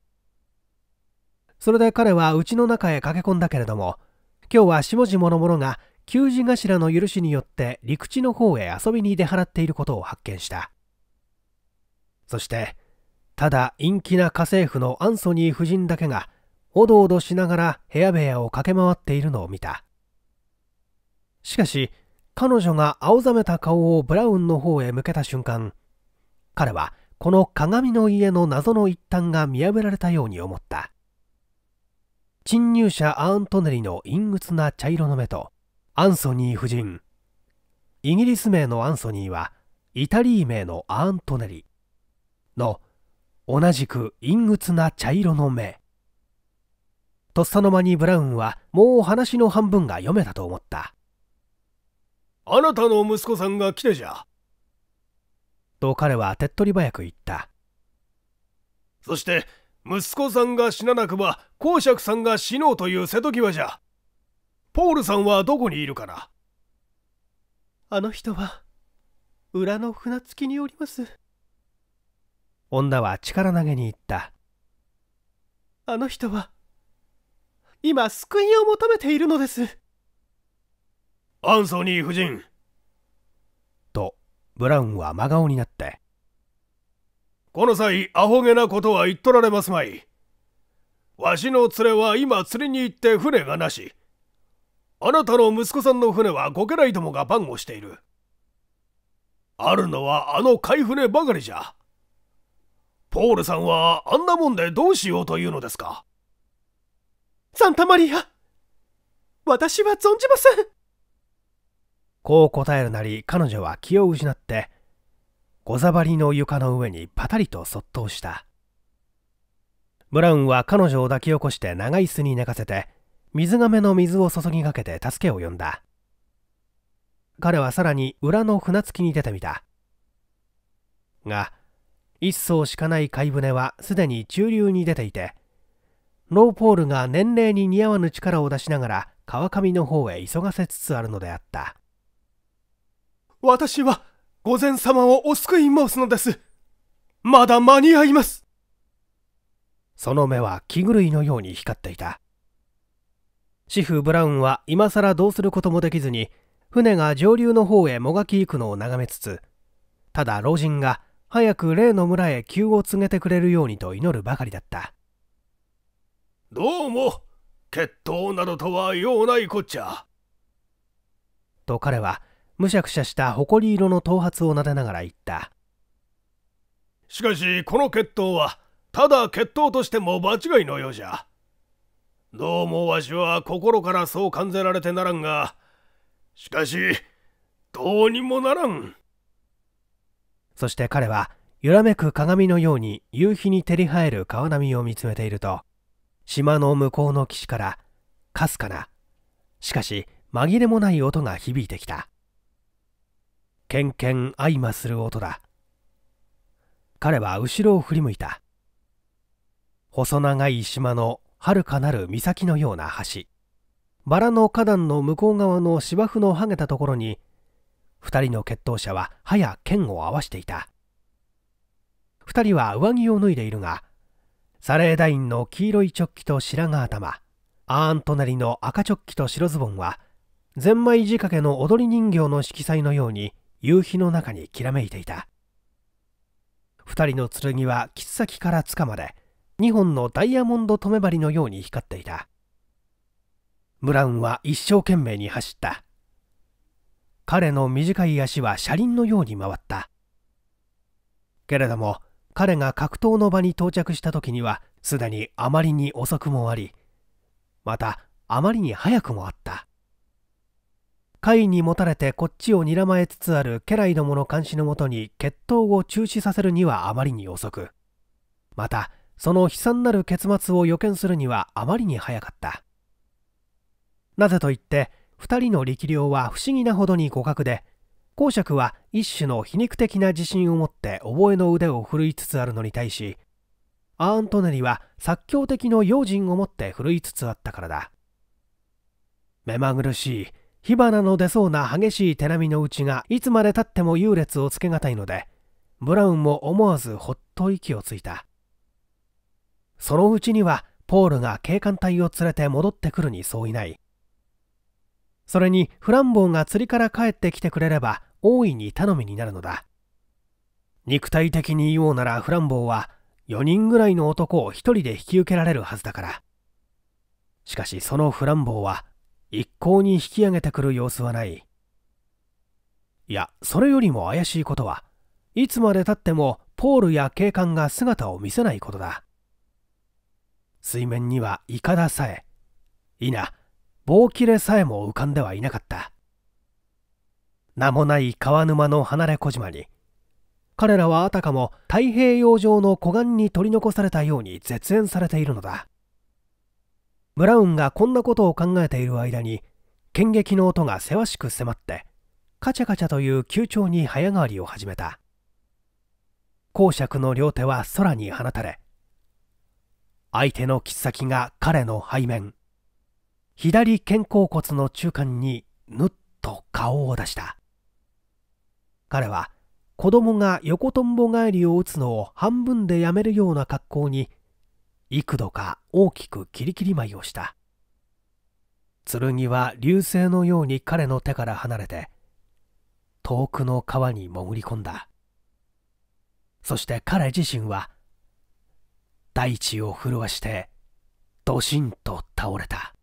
[SPEAKER 1] それで彼は家の中へ駆け込んだけれども今日は下々の者が給仕頭の許しによって陸地の方へ遊びに出払っていることを発見したそしてただ陰気な家政婦のアンソニー夫人だけがおどおどしながら部屋部屋を駆け回っているのを見たしかし彼女が青ざめた顔をブラウンの方へ向けた瞬間彼はこの鏡の家の謎の一端が見破られたように思った侵入者アーントネリの陰鬱な茶色の目とアンソニー夫人イギリス名のアンソニーはイタリー名のアーントネリの同じく陰鬱な茶色の目とっさの間にブラウンはもう話の半分が読めたと思ったあなたの息子さんが来てじゃと彼は手っ取り早く言ったそして息子さんが死ななくば公爵さんが死のうという瀬戸際じゃポールさんはどこにいるかなあの人は裏の船着きにおります女は力投げに言ったあの人は今救いを求めているのですアンソニー夫人ブラウンは真顔になってこの際アホげなことは言っとられますまいわしの連れは今釣りに行って船がなしあなたの息子さんの船はご家来どもが番をしているあるのはあの海船ばかりじゃポールさんはあんなもんでどうしようというのですかサンタマリア私は存じませんこう答えるなり彼女は気を失ってござばりの床の上にパタリとそっとしたブラウンは彼女を抱き起こして長椅子に寝かせて水がめの水を注ぎかけて助けを呼んだ彼はさらに裏の船着きに出てみたが一艘しかない貝船はすでに中流に出ていてローポールが年齢に似合わぬ力を出しながら川上の方へ急がせつつあるのであった私は、御前様をお救い申すのです。まだ間に合います。その目は気狂いのように光っていた。シフ・ブラウンは今らどうすることもできずに、船が上流の方へもがき行くのを眺めつつ、ただ老人が早く例の村へ急を告げてくれるようにと祈るばかりだった。どうも、決闘などとはようないこっちゃ。と彼は、むしゃくしゃした誇り色の頭髪を撫でながら言ったしかしこの決闘はただ決闘としても場違いのようじゃどうもわしは心からそう感じられてならんがしかしどうにもならんそして彼は揺らめく鏡のように夕日に照り映える川波を見つめていると島の向こうの岸からかすかなしかし紛れもない音が響いてきたけんけん相まる音だ彼は後ろを振り向いた細長い島のはるかなる岬のような橋バラの花壇の向こう側の芝生のはげたところに2人の決闘者ははや剣を合わしていた2人は上着を脱いでいるがサレーダインの黄色いチョッキと白髪頭アーントネリの赤チョッキと白ズボンはゼンマイ仕掛けの踊り人形の色彩のように夕日の中にきらめいていた2人の剣は切っ先から束まれ2本のダイヤモンド留め針のように光っていたブラウンは一生懸命に走った彼の短い足は車輪のように回ったけれども彼が格闘の場に到着した時にはすでにあまりに遅くもありまたあまりに早くもあった怪にもたれてこっちを睨まれつつある家来どもの監視のもとに決闘を中止させるにはあまりに遅くまたその悲惨なる結末を予見するにはあまりに早かったなぜといって2人の力量は不思議なほどに互角で公爵は一種の皮肉的な自信を持って覚えの腕を振るいつつあるのに対しアーントネリは作狂的の用心を持って振るいつつあったからだ目まぐるしい火花の出そうな激しい手並みのうちがいつまでたっても優劣をつけがたいのでブラウンも思わずほっと息をついたそのうちにはポールが警官隊を連れて戻ってくるにそういないそれにフランボーが釣りから帰ってきてくれれば大いに頼みになるのだ肉体的に言おうならフランボーは4人ぐらいの男を1人で引き受けられるはずだからしかしそのフランボーは一向に引き上げてくる様子はないいやそれよりも怪しいことはいつまでたってもポールや警官が姿を見せないことだ水面にはいかださえいな棒切れさえも浮かんではいなかった名もない川沼の離れ小島に彼らはあたかも太平洋上の湖岸に取り残されたように絶縁されているのだブラウンがこんなことを考えている間に剣撃の音がせわしく迫ってカチャカチャという急調に早変わりを始めた公爵の両手は空に放たれ相手の切っ先が彼の背面左肩甲骨の中間にぬっと顔を出した彼は子供が横とんぼ返りを打つのを半分でやめるような格好に幾度か大きくキリキリ舞いをした剣は流星のように彼の手から離れて遠くの川に潜り込んだそして彼自身は大地を震わしてドシンと倒れた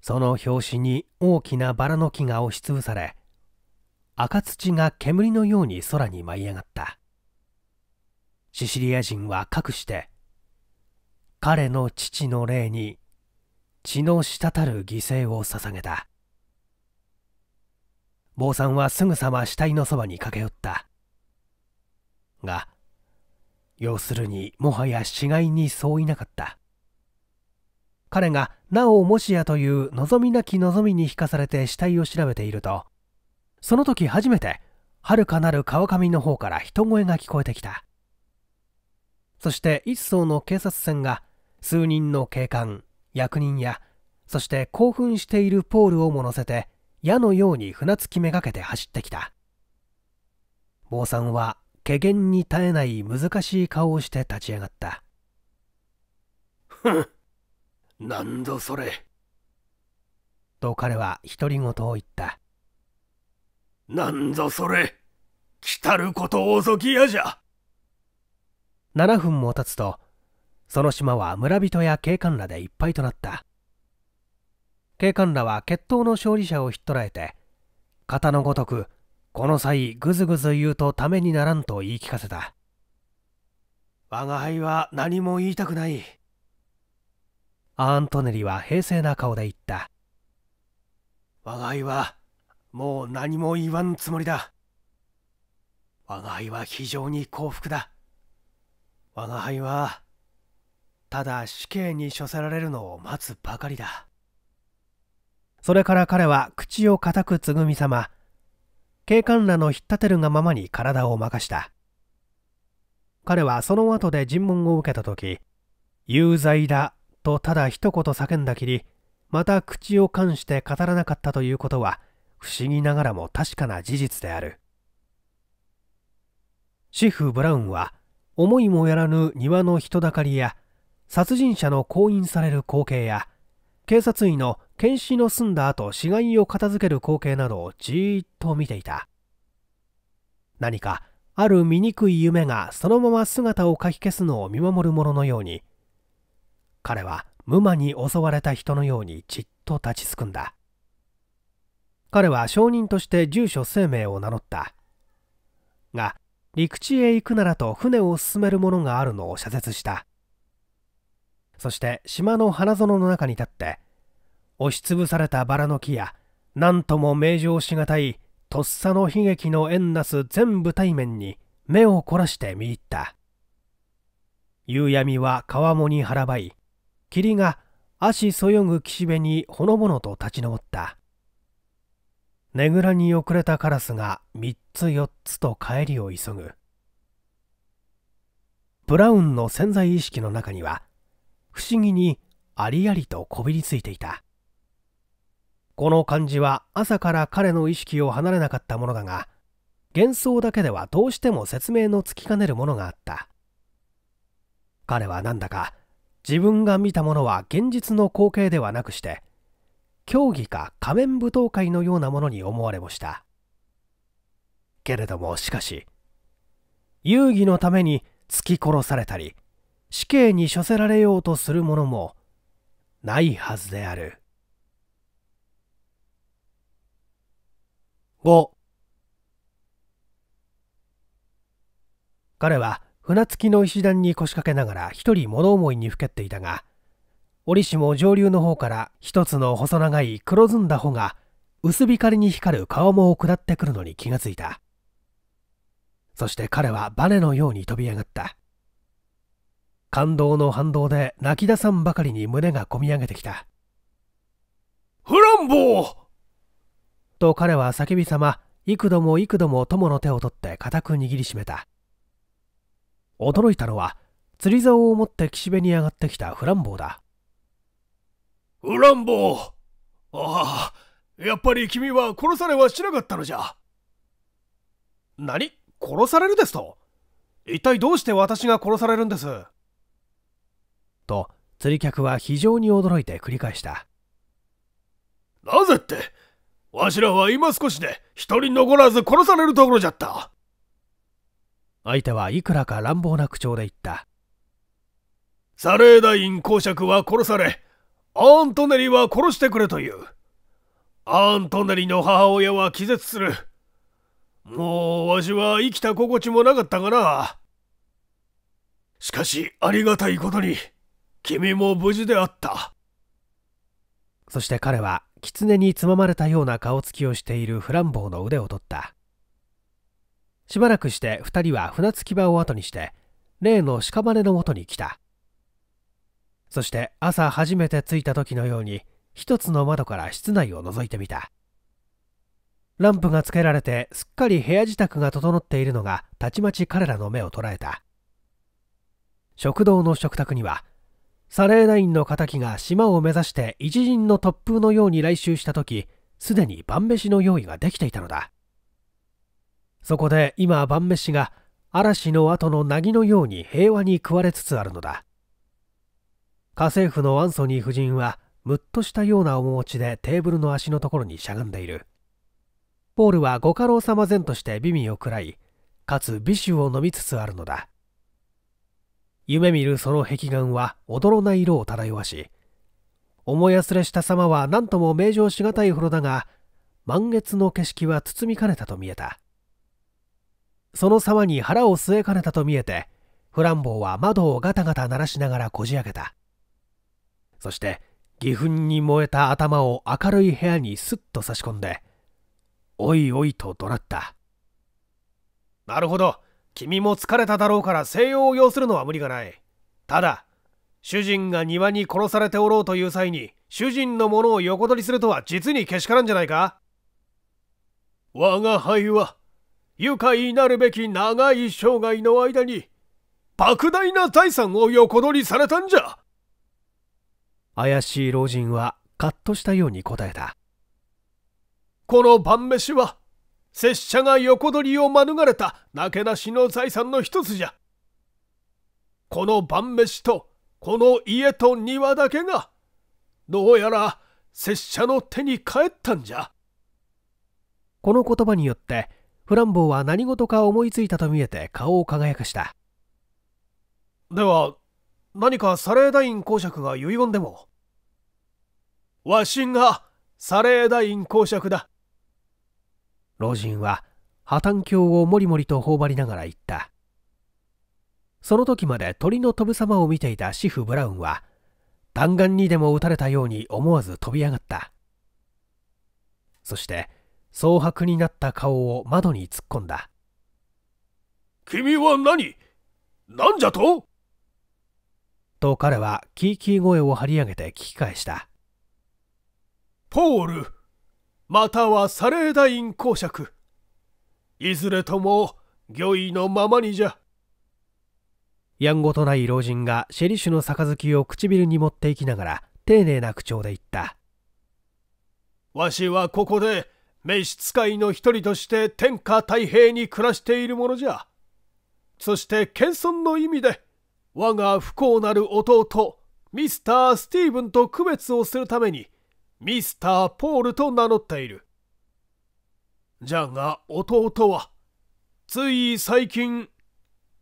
[SPEAKER 1] その拍子に大きなバラの木が押しつぶされ赤土が煙のように空に舞い上がったシシリア人はかくして彼の父の霊に血の滴る犠牲を捧げた坊さんはすぐさま死体のそばに駆け寄ったが要するにもはや死骸にそういなかった彼がなおもしやという望みなき望みに引かされて死体を調べているとその時初めてはるかなる川上の方から人声が聞こえてきたそして一艘の警察船が数人の警官役人やそして興奮しているポールをも乗せて矢のように船着きめがけて走ってきた坊さんは怪減に耐えない難しい顔をして立ち上がったふんなんだそれと彼は独り言を言ったなんぞそれ来たることおぞきやじゃ7分も経つとその島は村人や警官らでいっぱいとなった警官らは決闘の勝利者をひっ捕らえて型のごとくこの際ぐずぐず言うとためにならんと言い聞かせた我が輩は何も言いたくないアーントネリは平静な顔で言った我が輩はもう何も言わんつもりだ我が輩は非常に幸福だ我が輩はただ死刑に処せられるのを待つばかりだそれから彼は口を固くつぐみさま警官らの引っ立てるがままに体を任した彼はその後で尋問を受けた時有罪だとただ一言叫んだきりまた口を冠して語らなかったということは不思議ながらも確かな事実であるシフ・ブラウンは思いもやらぬ庭の人だかりや殺人者の行員される光景や警察医の検視の済んだ後死骸を片付ける光景などをじーっと見ていた何かある醜い夢がそのまま姿をかき消すのを見守る者のように彼は無に襲われた人のようにじっと立ちすくんだ彼は証人として住所生命を名乗ったが陸地へ行くならと船を進める者があるのを謝絶したそして島の花園の中に立って押しつぶされたバラの木や何とも名状しがたいとっさの悲劇の縁なす全部対面に目を凝らして見入った夕闇は川面に腹ばい霧が足そよぐ岸辺にほのぼのと立ち上ったねぐらに遅れたカラスが3つ4つと帰りを急ぐブラウンの潜在意識の中には不思議にありありとこびりついていたこの感じは朝から彼の意識を離れなかったものだが幻想だけではどうしても説明のつきかねるものがあった彼はなんだか自分が見たものは現実の光景ではなくして競技か仮面舞踏会のようなものに思われもしたけれどもしかし遊戯のために突き殺されたり死刑に処せられようとするものもないはずである。5彼は船着きの石段に腰掛けながら一人物思いにふけっていたが折しも上流の方から一つの細長い黒ずんだ穂が薄光に光る顔もを下ってくるのに気がついたそして彼はバネのように飛び上がった感動の反動で泣き出さんばかりに胸がこみ上げてきた。フランボーと彼は叫びさま、幾度も幾度も友の手を取って固く握りしめた。驚いたのは、釣り竿を持って岸辺に上がってきたフランボーだ。フランボーああ、やっぱり君は殺されはしなかったのじゃ。何殺されるですと一体どうして私が殺されるんですと釣り客は非常に驚いて繰り返したなぜってわしらは今少しで一人残らず殺されるところじゃった相手はいくらか乱暴な口調で言ったサレーダイン公爵は殺されアントネリは殺してくれというアントネリの母親は気絶するもうわしは生きた心地もなかったがなしかしありがたいことに君も無事であったそして彼は狐につままれたような顔つきをしているフランボーの腕を取ったしばらくして2人は船着き場を後にして例の屍のもとに来たそして朝初めて着いた時のように一つの窓から室内を覗いてみたランプがつけられてすっかり部屋自宅が整っているのがたちまち彼らの目を捉えた食堂の食卓にはサレーナインの敵が島を目指して一陣の突風のように来襲した時すでに晩飯の用意ができていたのだそこで今晩飯が嵐の後の凪のように平和に食われつつあるのだ家政婦のアンソニー夫人はむっとしたような面持ちでテーブルの足のところにしゃがんでいるポールはご家老様前として美味を食らいかつ美酒を飲みつつあるのだ夢見るその壁眼は驚ない色を漂わし思いやすれした様は何とも名状しがたいほどだが満月の景色は包みかねたと見えたその様に腹を据えかねたと見えてフランボーは窓をガタガタ鳴らしながらこじ開けたそして義憤に燃えた頭を明るい部屋にすっと差し込んで「おいおい」と怒鳴ったなるほど君も疲れただろうから静養を要するのは無理がない。ただ、主人が庭に殺されておろうという際に、主人のものを横取りするとは実にけしからんじゃないか我が輩は、愉快なるべき長い生涯の間に、莫大な財産を横取りされたんじゃ怪しい老人は、カッとしたように答えた。この晩飯は、拙者が横取りを免れたなけなしの財産の一つじゃ。この晩飯とこの家と庭だけが、どうやら拙者の手に返ったんじゃ。この言葉によって、フランボーは何事か思いついたと見えて顔を輝かした。では、何かサレーダイン公爵が遺言でも。わしがサレーダイン公爵だ。老人は破綻鏡をもりもりと頬張りながら言った。その時まで鳥の飛ぶ様を見ていたシフ・ブラウンは、弾丸にでも撃たれたように思わず飛び上がった。そして、蒼白になった顔を窓に突っ込んだ。君は何なんじゃとと彼はキーキー声を張り上げて聞き返した。ポール、またはサレーダイン公爵いずれとも御意のままにじゃやんごとない老人がシェリッシュの杯を唇に持っていきながら丁寧な口調で言ったわしはここで召使いの一人として天下太平に暮らしているものじゃそして謙遜の意味で我が不幸なる弟ミスター・スティーブンと区別をするためにミスター・ポールと名乗っている。じゃが弟は、つい最近、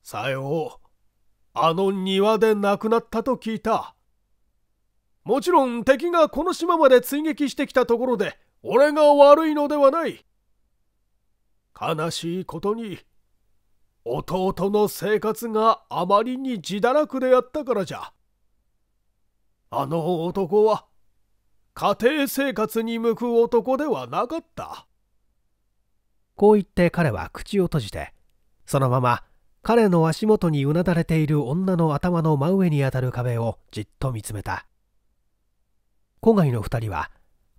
[SPEAKER 1] さよう、あの庭で亡くなったと聞いた。もちろん敵がこの島まで追撃してきたところで、俺が悪いのではない。悲しいことに、弟の生活があまりに自堕落であったからじゃ。あの男は、家庭生活に向く男ではなかったこう言って彼は口を閉じてそのまま彼の足元にうなだれている女の頭の真上にあたる壁をじっと見つめた郊外の2人は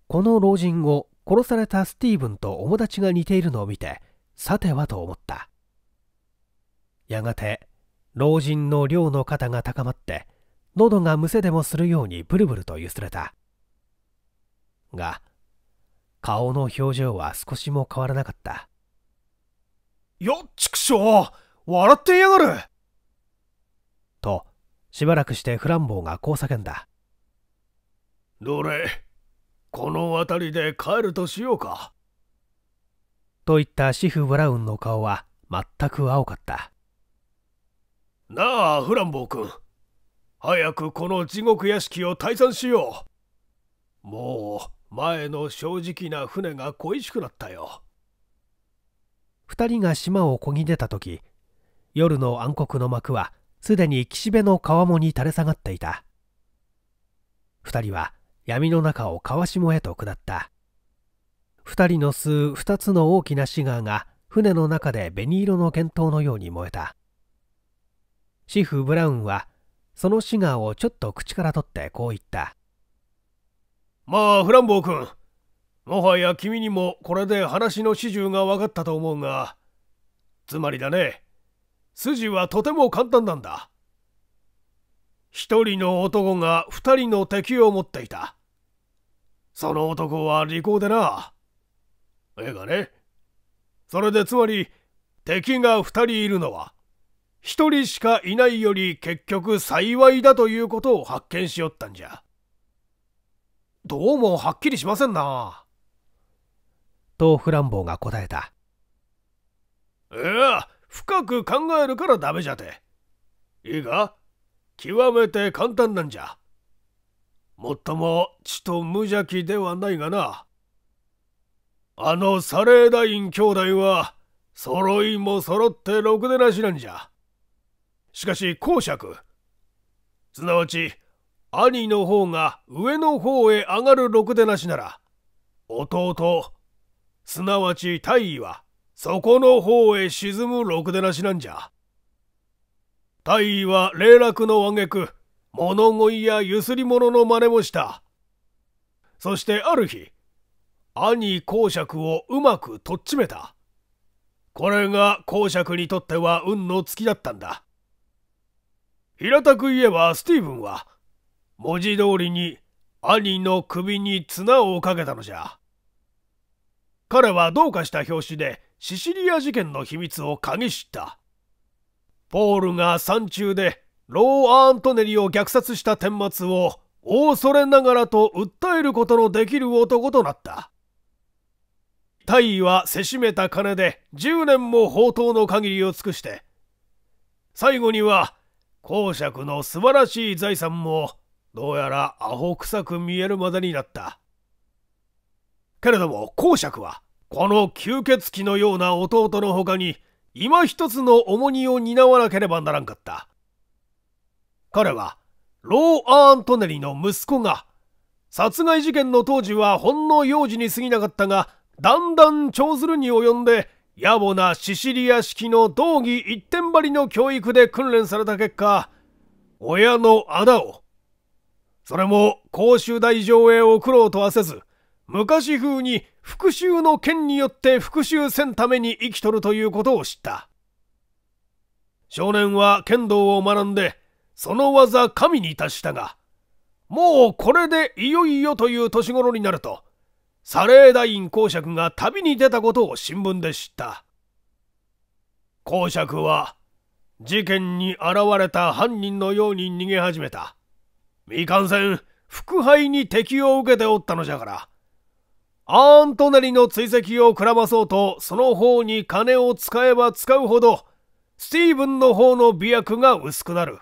[SPEAKER 1] この老人を殺されたスティーブンとお友達が似ているのを見てさてはと思ったやがて老人の量の肩が高まって喉がむせでもするようにブルブルと揺すれたが顔の表情は少しも変わらなかったよっちくしょう笑ってやがるとしばらくしてフランボーがこう叫んだどれこの辺りで帰るとしようかといったシフ・ブラウンの顔は全く青かったなあフランボー君早くこの地獄屋敷を退散しようもう前の正直な船が恋しくなったよ2人が島をこぎ出た時夜の暗黒の幕はすでに岸辺の川面に垂れ下がっていた2人は闇の中を川下へと下った2人の吸う2つの大きなシガーが船の中で紅色の剣闘のように燃えたシフ・ブラウンはそのシガーをちょっと口から取ってこう言ったまあフランボー君もはや君にもこれで話の始終が分かったと思うがつまりだね筋はとても簡単なんだ一人の男が二人の敵を持っていたその男は利口でなええがねそれでつまり敵が二人いるのは一人しかいないより結局幸いだということを発見しよったんじゃ。どうもはっきりしませんな。とフランボーが答えた。いや、深く考えるからダメじゃて。いいか極めて簡単なんじゃ。もっとも、ちと無邪気ではないがな。あのサレーダイン兄弟は、揃いも揃ってろくでなしなんじゃ。しかし、公爵。すなわち、兄の方が上の方へ上がるろくでなしなら、弟、すなわち大尉は、そこの方へ沈むろくでなしなんじゃ。大尉は霊落の挙句、物乞いやゆすり者の真似もした。そしてある日、兄公爵をうまくとっちめた。これが公爵にとっては運の尽きだったんだ。平たく言えばスティーブンは、文字通りに兄の首に綱をかけたのじゃ彼はどうかした拍子でシシリア事件の秘密を嗅ぎ知ったポールが山中でロー・アントネリを虐殺した顛末を恐れながらと訴えることのできる男となった大尉はせしめた金で10年も放蕩の限りを尽くして最後には公爵の素晴らしい財産もどうやらアホ臭く見えるまでになった。けれども、公爵は、この吸血鬼のような弟の他に、今一つの重荷を担わなければならんかった。彼は、ロー・アーントネリの息子が、殺害事件の当時はほんの幼児に過ぎなかったが、だんだん長ずるに及んで、野暮なシシリア式の道義一点張りの教育で訓練された結果、親の仇をそれも公衆大上へ送ろうとはせず、昔風に復讐の剣によって復讐せんために生きとるということを知った。少年は剣道を学んで、その技神に達したが、もうこれでいよいよという年頃になると、サレーダイン公爵が旅に出たことを新聞で知った。公爵は、事件に現れた犯人のように逃げ始めた。未完成腹背に敵を受けておったのじゃから。アーントネリの追跡をくらまそうと、その方に金を使えば使うほど、スティーブンの方の美薬が薄くなる。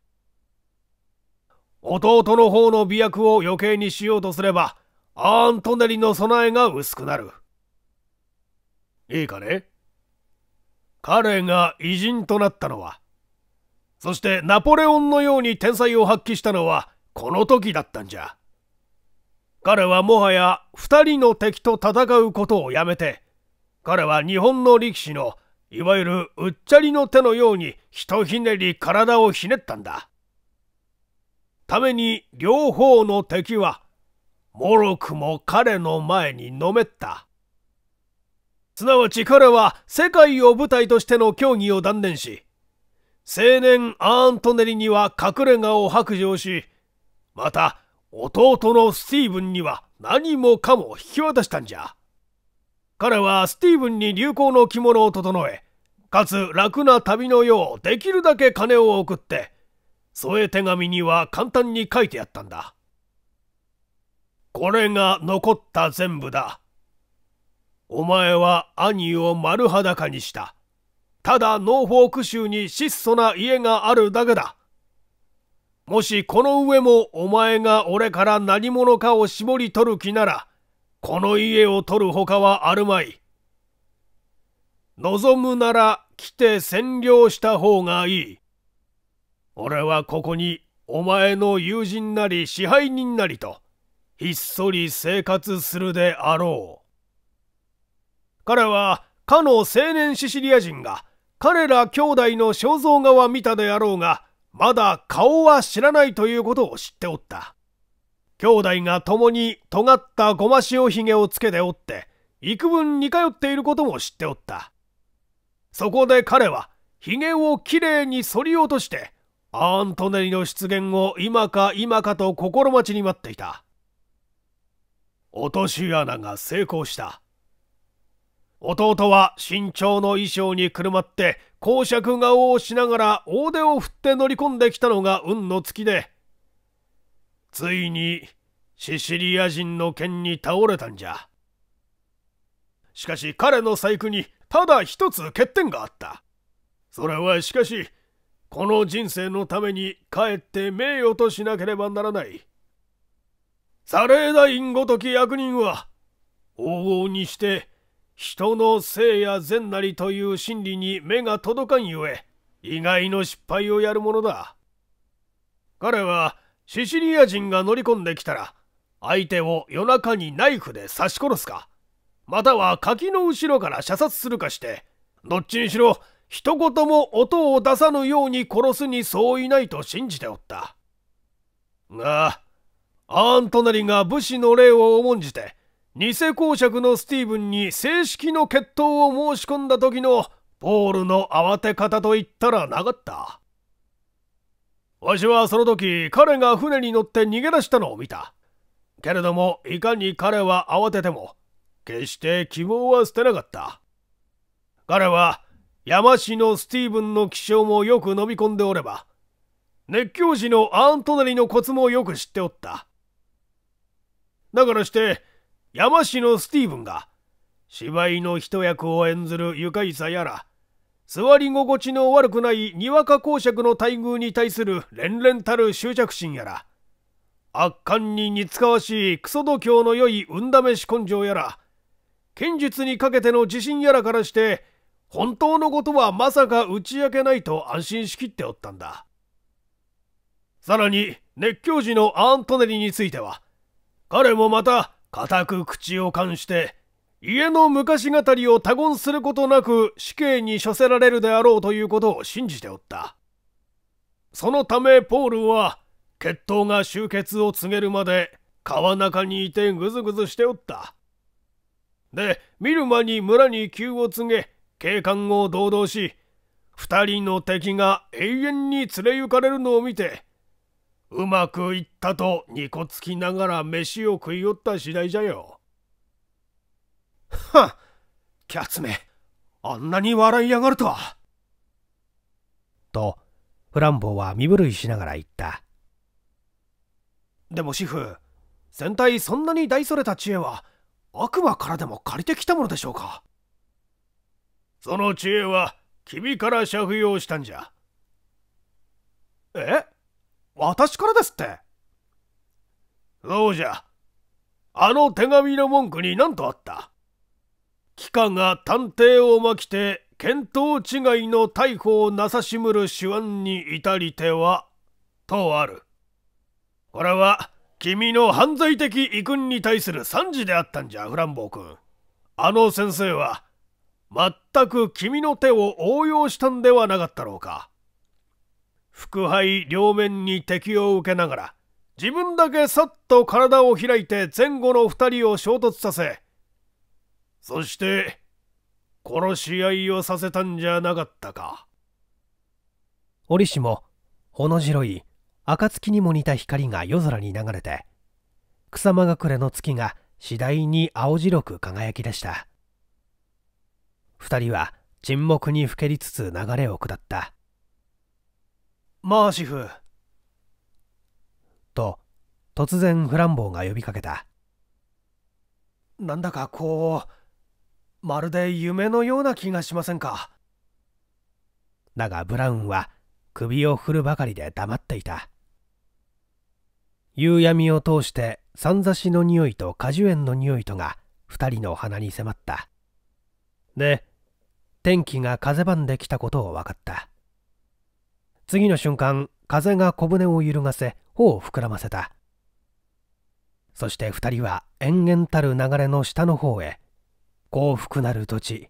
[SPEAKER 1] 弟の方の美薬を余計にしようとすれば、アーントネリの備えが薄くなる。いいかね彼が偉人となったのは、そしてナポレオンのように天才を発揮したのは、この時だったんじゃ。彼はもはや二人の敵と戦うことをやめて、彼は日本の力士のいわゆるうっちゃりの手のようにひとひねり体をひねったんだ。ために両方の敵は、もろくも彼の前にのめった。すなわち彼は世界を舞台としての競技を断念し、青年アーントネリには隠れ家を白状し、また、弟のスティーブンには何もかも引き渡したんじゃ。彼はスティーブンに流行の着物を整え、かつ楽な旅のようできるだけ金を送って、添え手紙には簡単に書いてやったんだ。これが残った全部だ。お前は兄を丸裸にした。ただノーフォーク州に質素な家があるだけだ。もしこの上もお前が俺から何者かを絞り取る気なら、この家を取るほかはあるまい。望むなら来て占領した方がいい。俺はここにお前の友人なり支配人なりと、ひっそり生活するであろう。彼は、かの青年シシリア人が、彼ら兄弟の肖像画は見たであろうが、まだ顔は知らないということを知っておった。兄弟が共に尖ったごま塩ひげをつけておって、幾分似通っていることも知っておった。そこで彼は、ひげをきれいに剃り落として、アントネリの出現を今か今かと心待ちに待っていた。落とし穴が成功した。弟は身長の衣装にくるまって公爵顔をしながら大手を振って乗り込んできたのが運の月で、ついにシシリア人の剣に倒れたんじゃ。しかし彼の細工にただ一つ欠点があった。それはしかし、この人生のためにかえって名誉としなければならない。サレーダインごとき役人は、往々にして人の性や善なりという真理に目が届かんゆえ、意外の失敗をやるものだ。彼はシシリア人が乗り込んできたら、相手を夜中にナイフで刺し殺すか、または柿の後ろから射殺するかして、どっちにしろ一言も音を出さぬように殺すに相違ないと信じておった。が、アーントナリが武士の霊を重んじて、偽公爵のスティーブンに正式の決闘を申し込んだ時のポールの慌て方といったらなかった。わしはその時彼が船に乗って逃げ出したのを見た。けれどもいかに彼は慌てても決して希望は捨てなかった。彼は山市のスティーブンの気象もよく飲み込んでおれば熱狂時のアントネリのコツもよく知っておっただからして山市のスティーブンが芝居の一役を演ずる愉快さやら座り心地の悪くないにわか公爵の待遇に対する連々たる執着心やら圧巻に似つかわしいクソ度胸の良い運試し根性やら剣術にかけての自信やらからして本当のことはまさか打ち明けないと安心しきっておったんださらに熱狂時のアーントネリについては彼もまた固く口を冠して家の昔語りを他言することなく死刑に処せられるであろうということを信じておったそのためポールは血統が終結を告げるまで川中にいてぐずぐずしておったで見る間に村に急を告げ警官を堂々し2人の敵が永遠に連れ行かれるのを見てうまくいったとニコつきながら飯を食いよった次第じゃよ。はっキャツめあんなに笑いやがるとは。とフランボーは身震いしながら言った。でもシフ戦隊そんなに大それた知恵は悪魔からでも借りてきたものでしょうかその知恵は君から借用したんじゃえ私からですってそうじゃあの手紙の文句に何とあった機関が探偵をまきて見当違いの逮捕をなさしむる手腕に至りてはとあるこれは君の犯罪的遺訓に対する惨事であったんじゃフランボー君あの先生は全く君の手を応用したんではなかったろうか腹背両面に敵を受けながら自分だけさっと体を開いて前後の2人を衝突させそして殺し合いをさせたんじゃなかったか折しもほの白い暁にも似た光が夜空に流れて草間隠れの月が次第に青白く輝き出した2人は沈黙にふけりつつ流れを下ったマーシフ。と、突然フランボーが呼びかけた。なんだかこう、まるで夢のような気がしませんか。だがブラウンは首を振るばかりで黙っていた。夕闇を通してさんざしの匂いと果樹園の匂いとが2人の鼻に迫ったで天気が風ばんできたことを分かった次の瞬間風が小舟を揺るがせ頬を膨らませたそして2人は延々たる流れの下の方へ幸福なる土地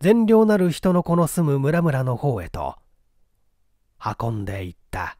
[SPEAKER 1] 善良なる人の子の住む村々の方へと運んでいった。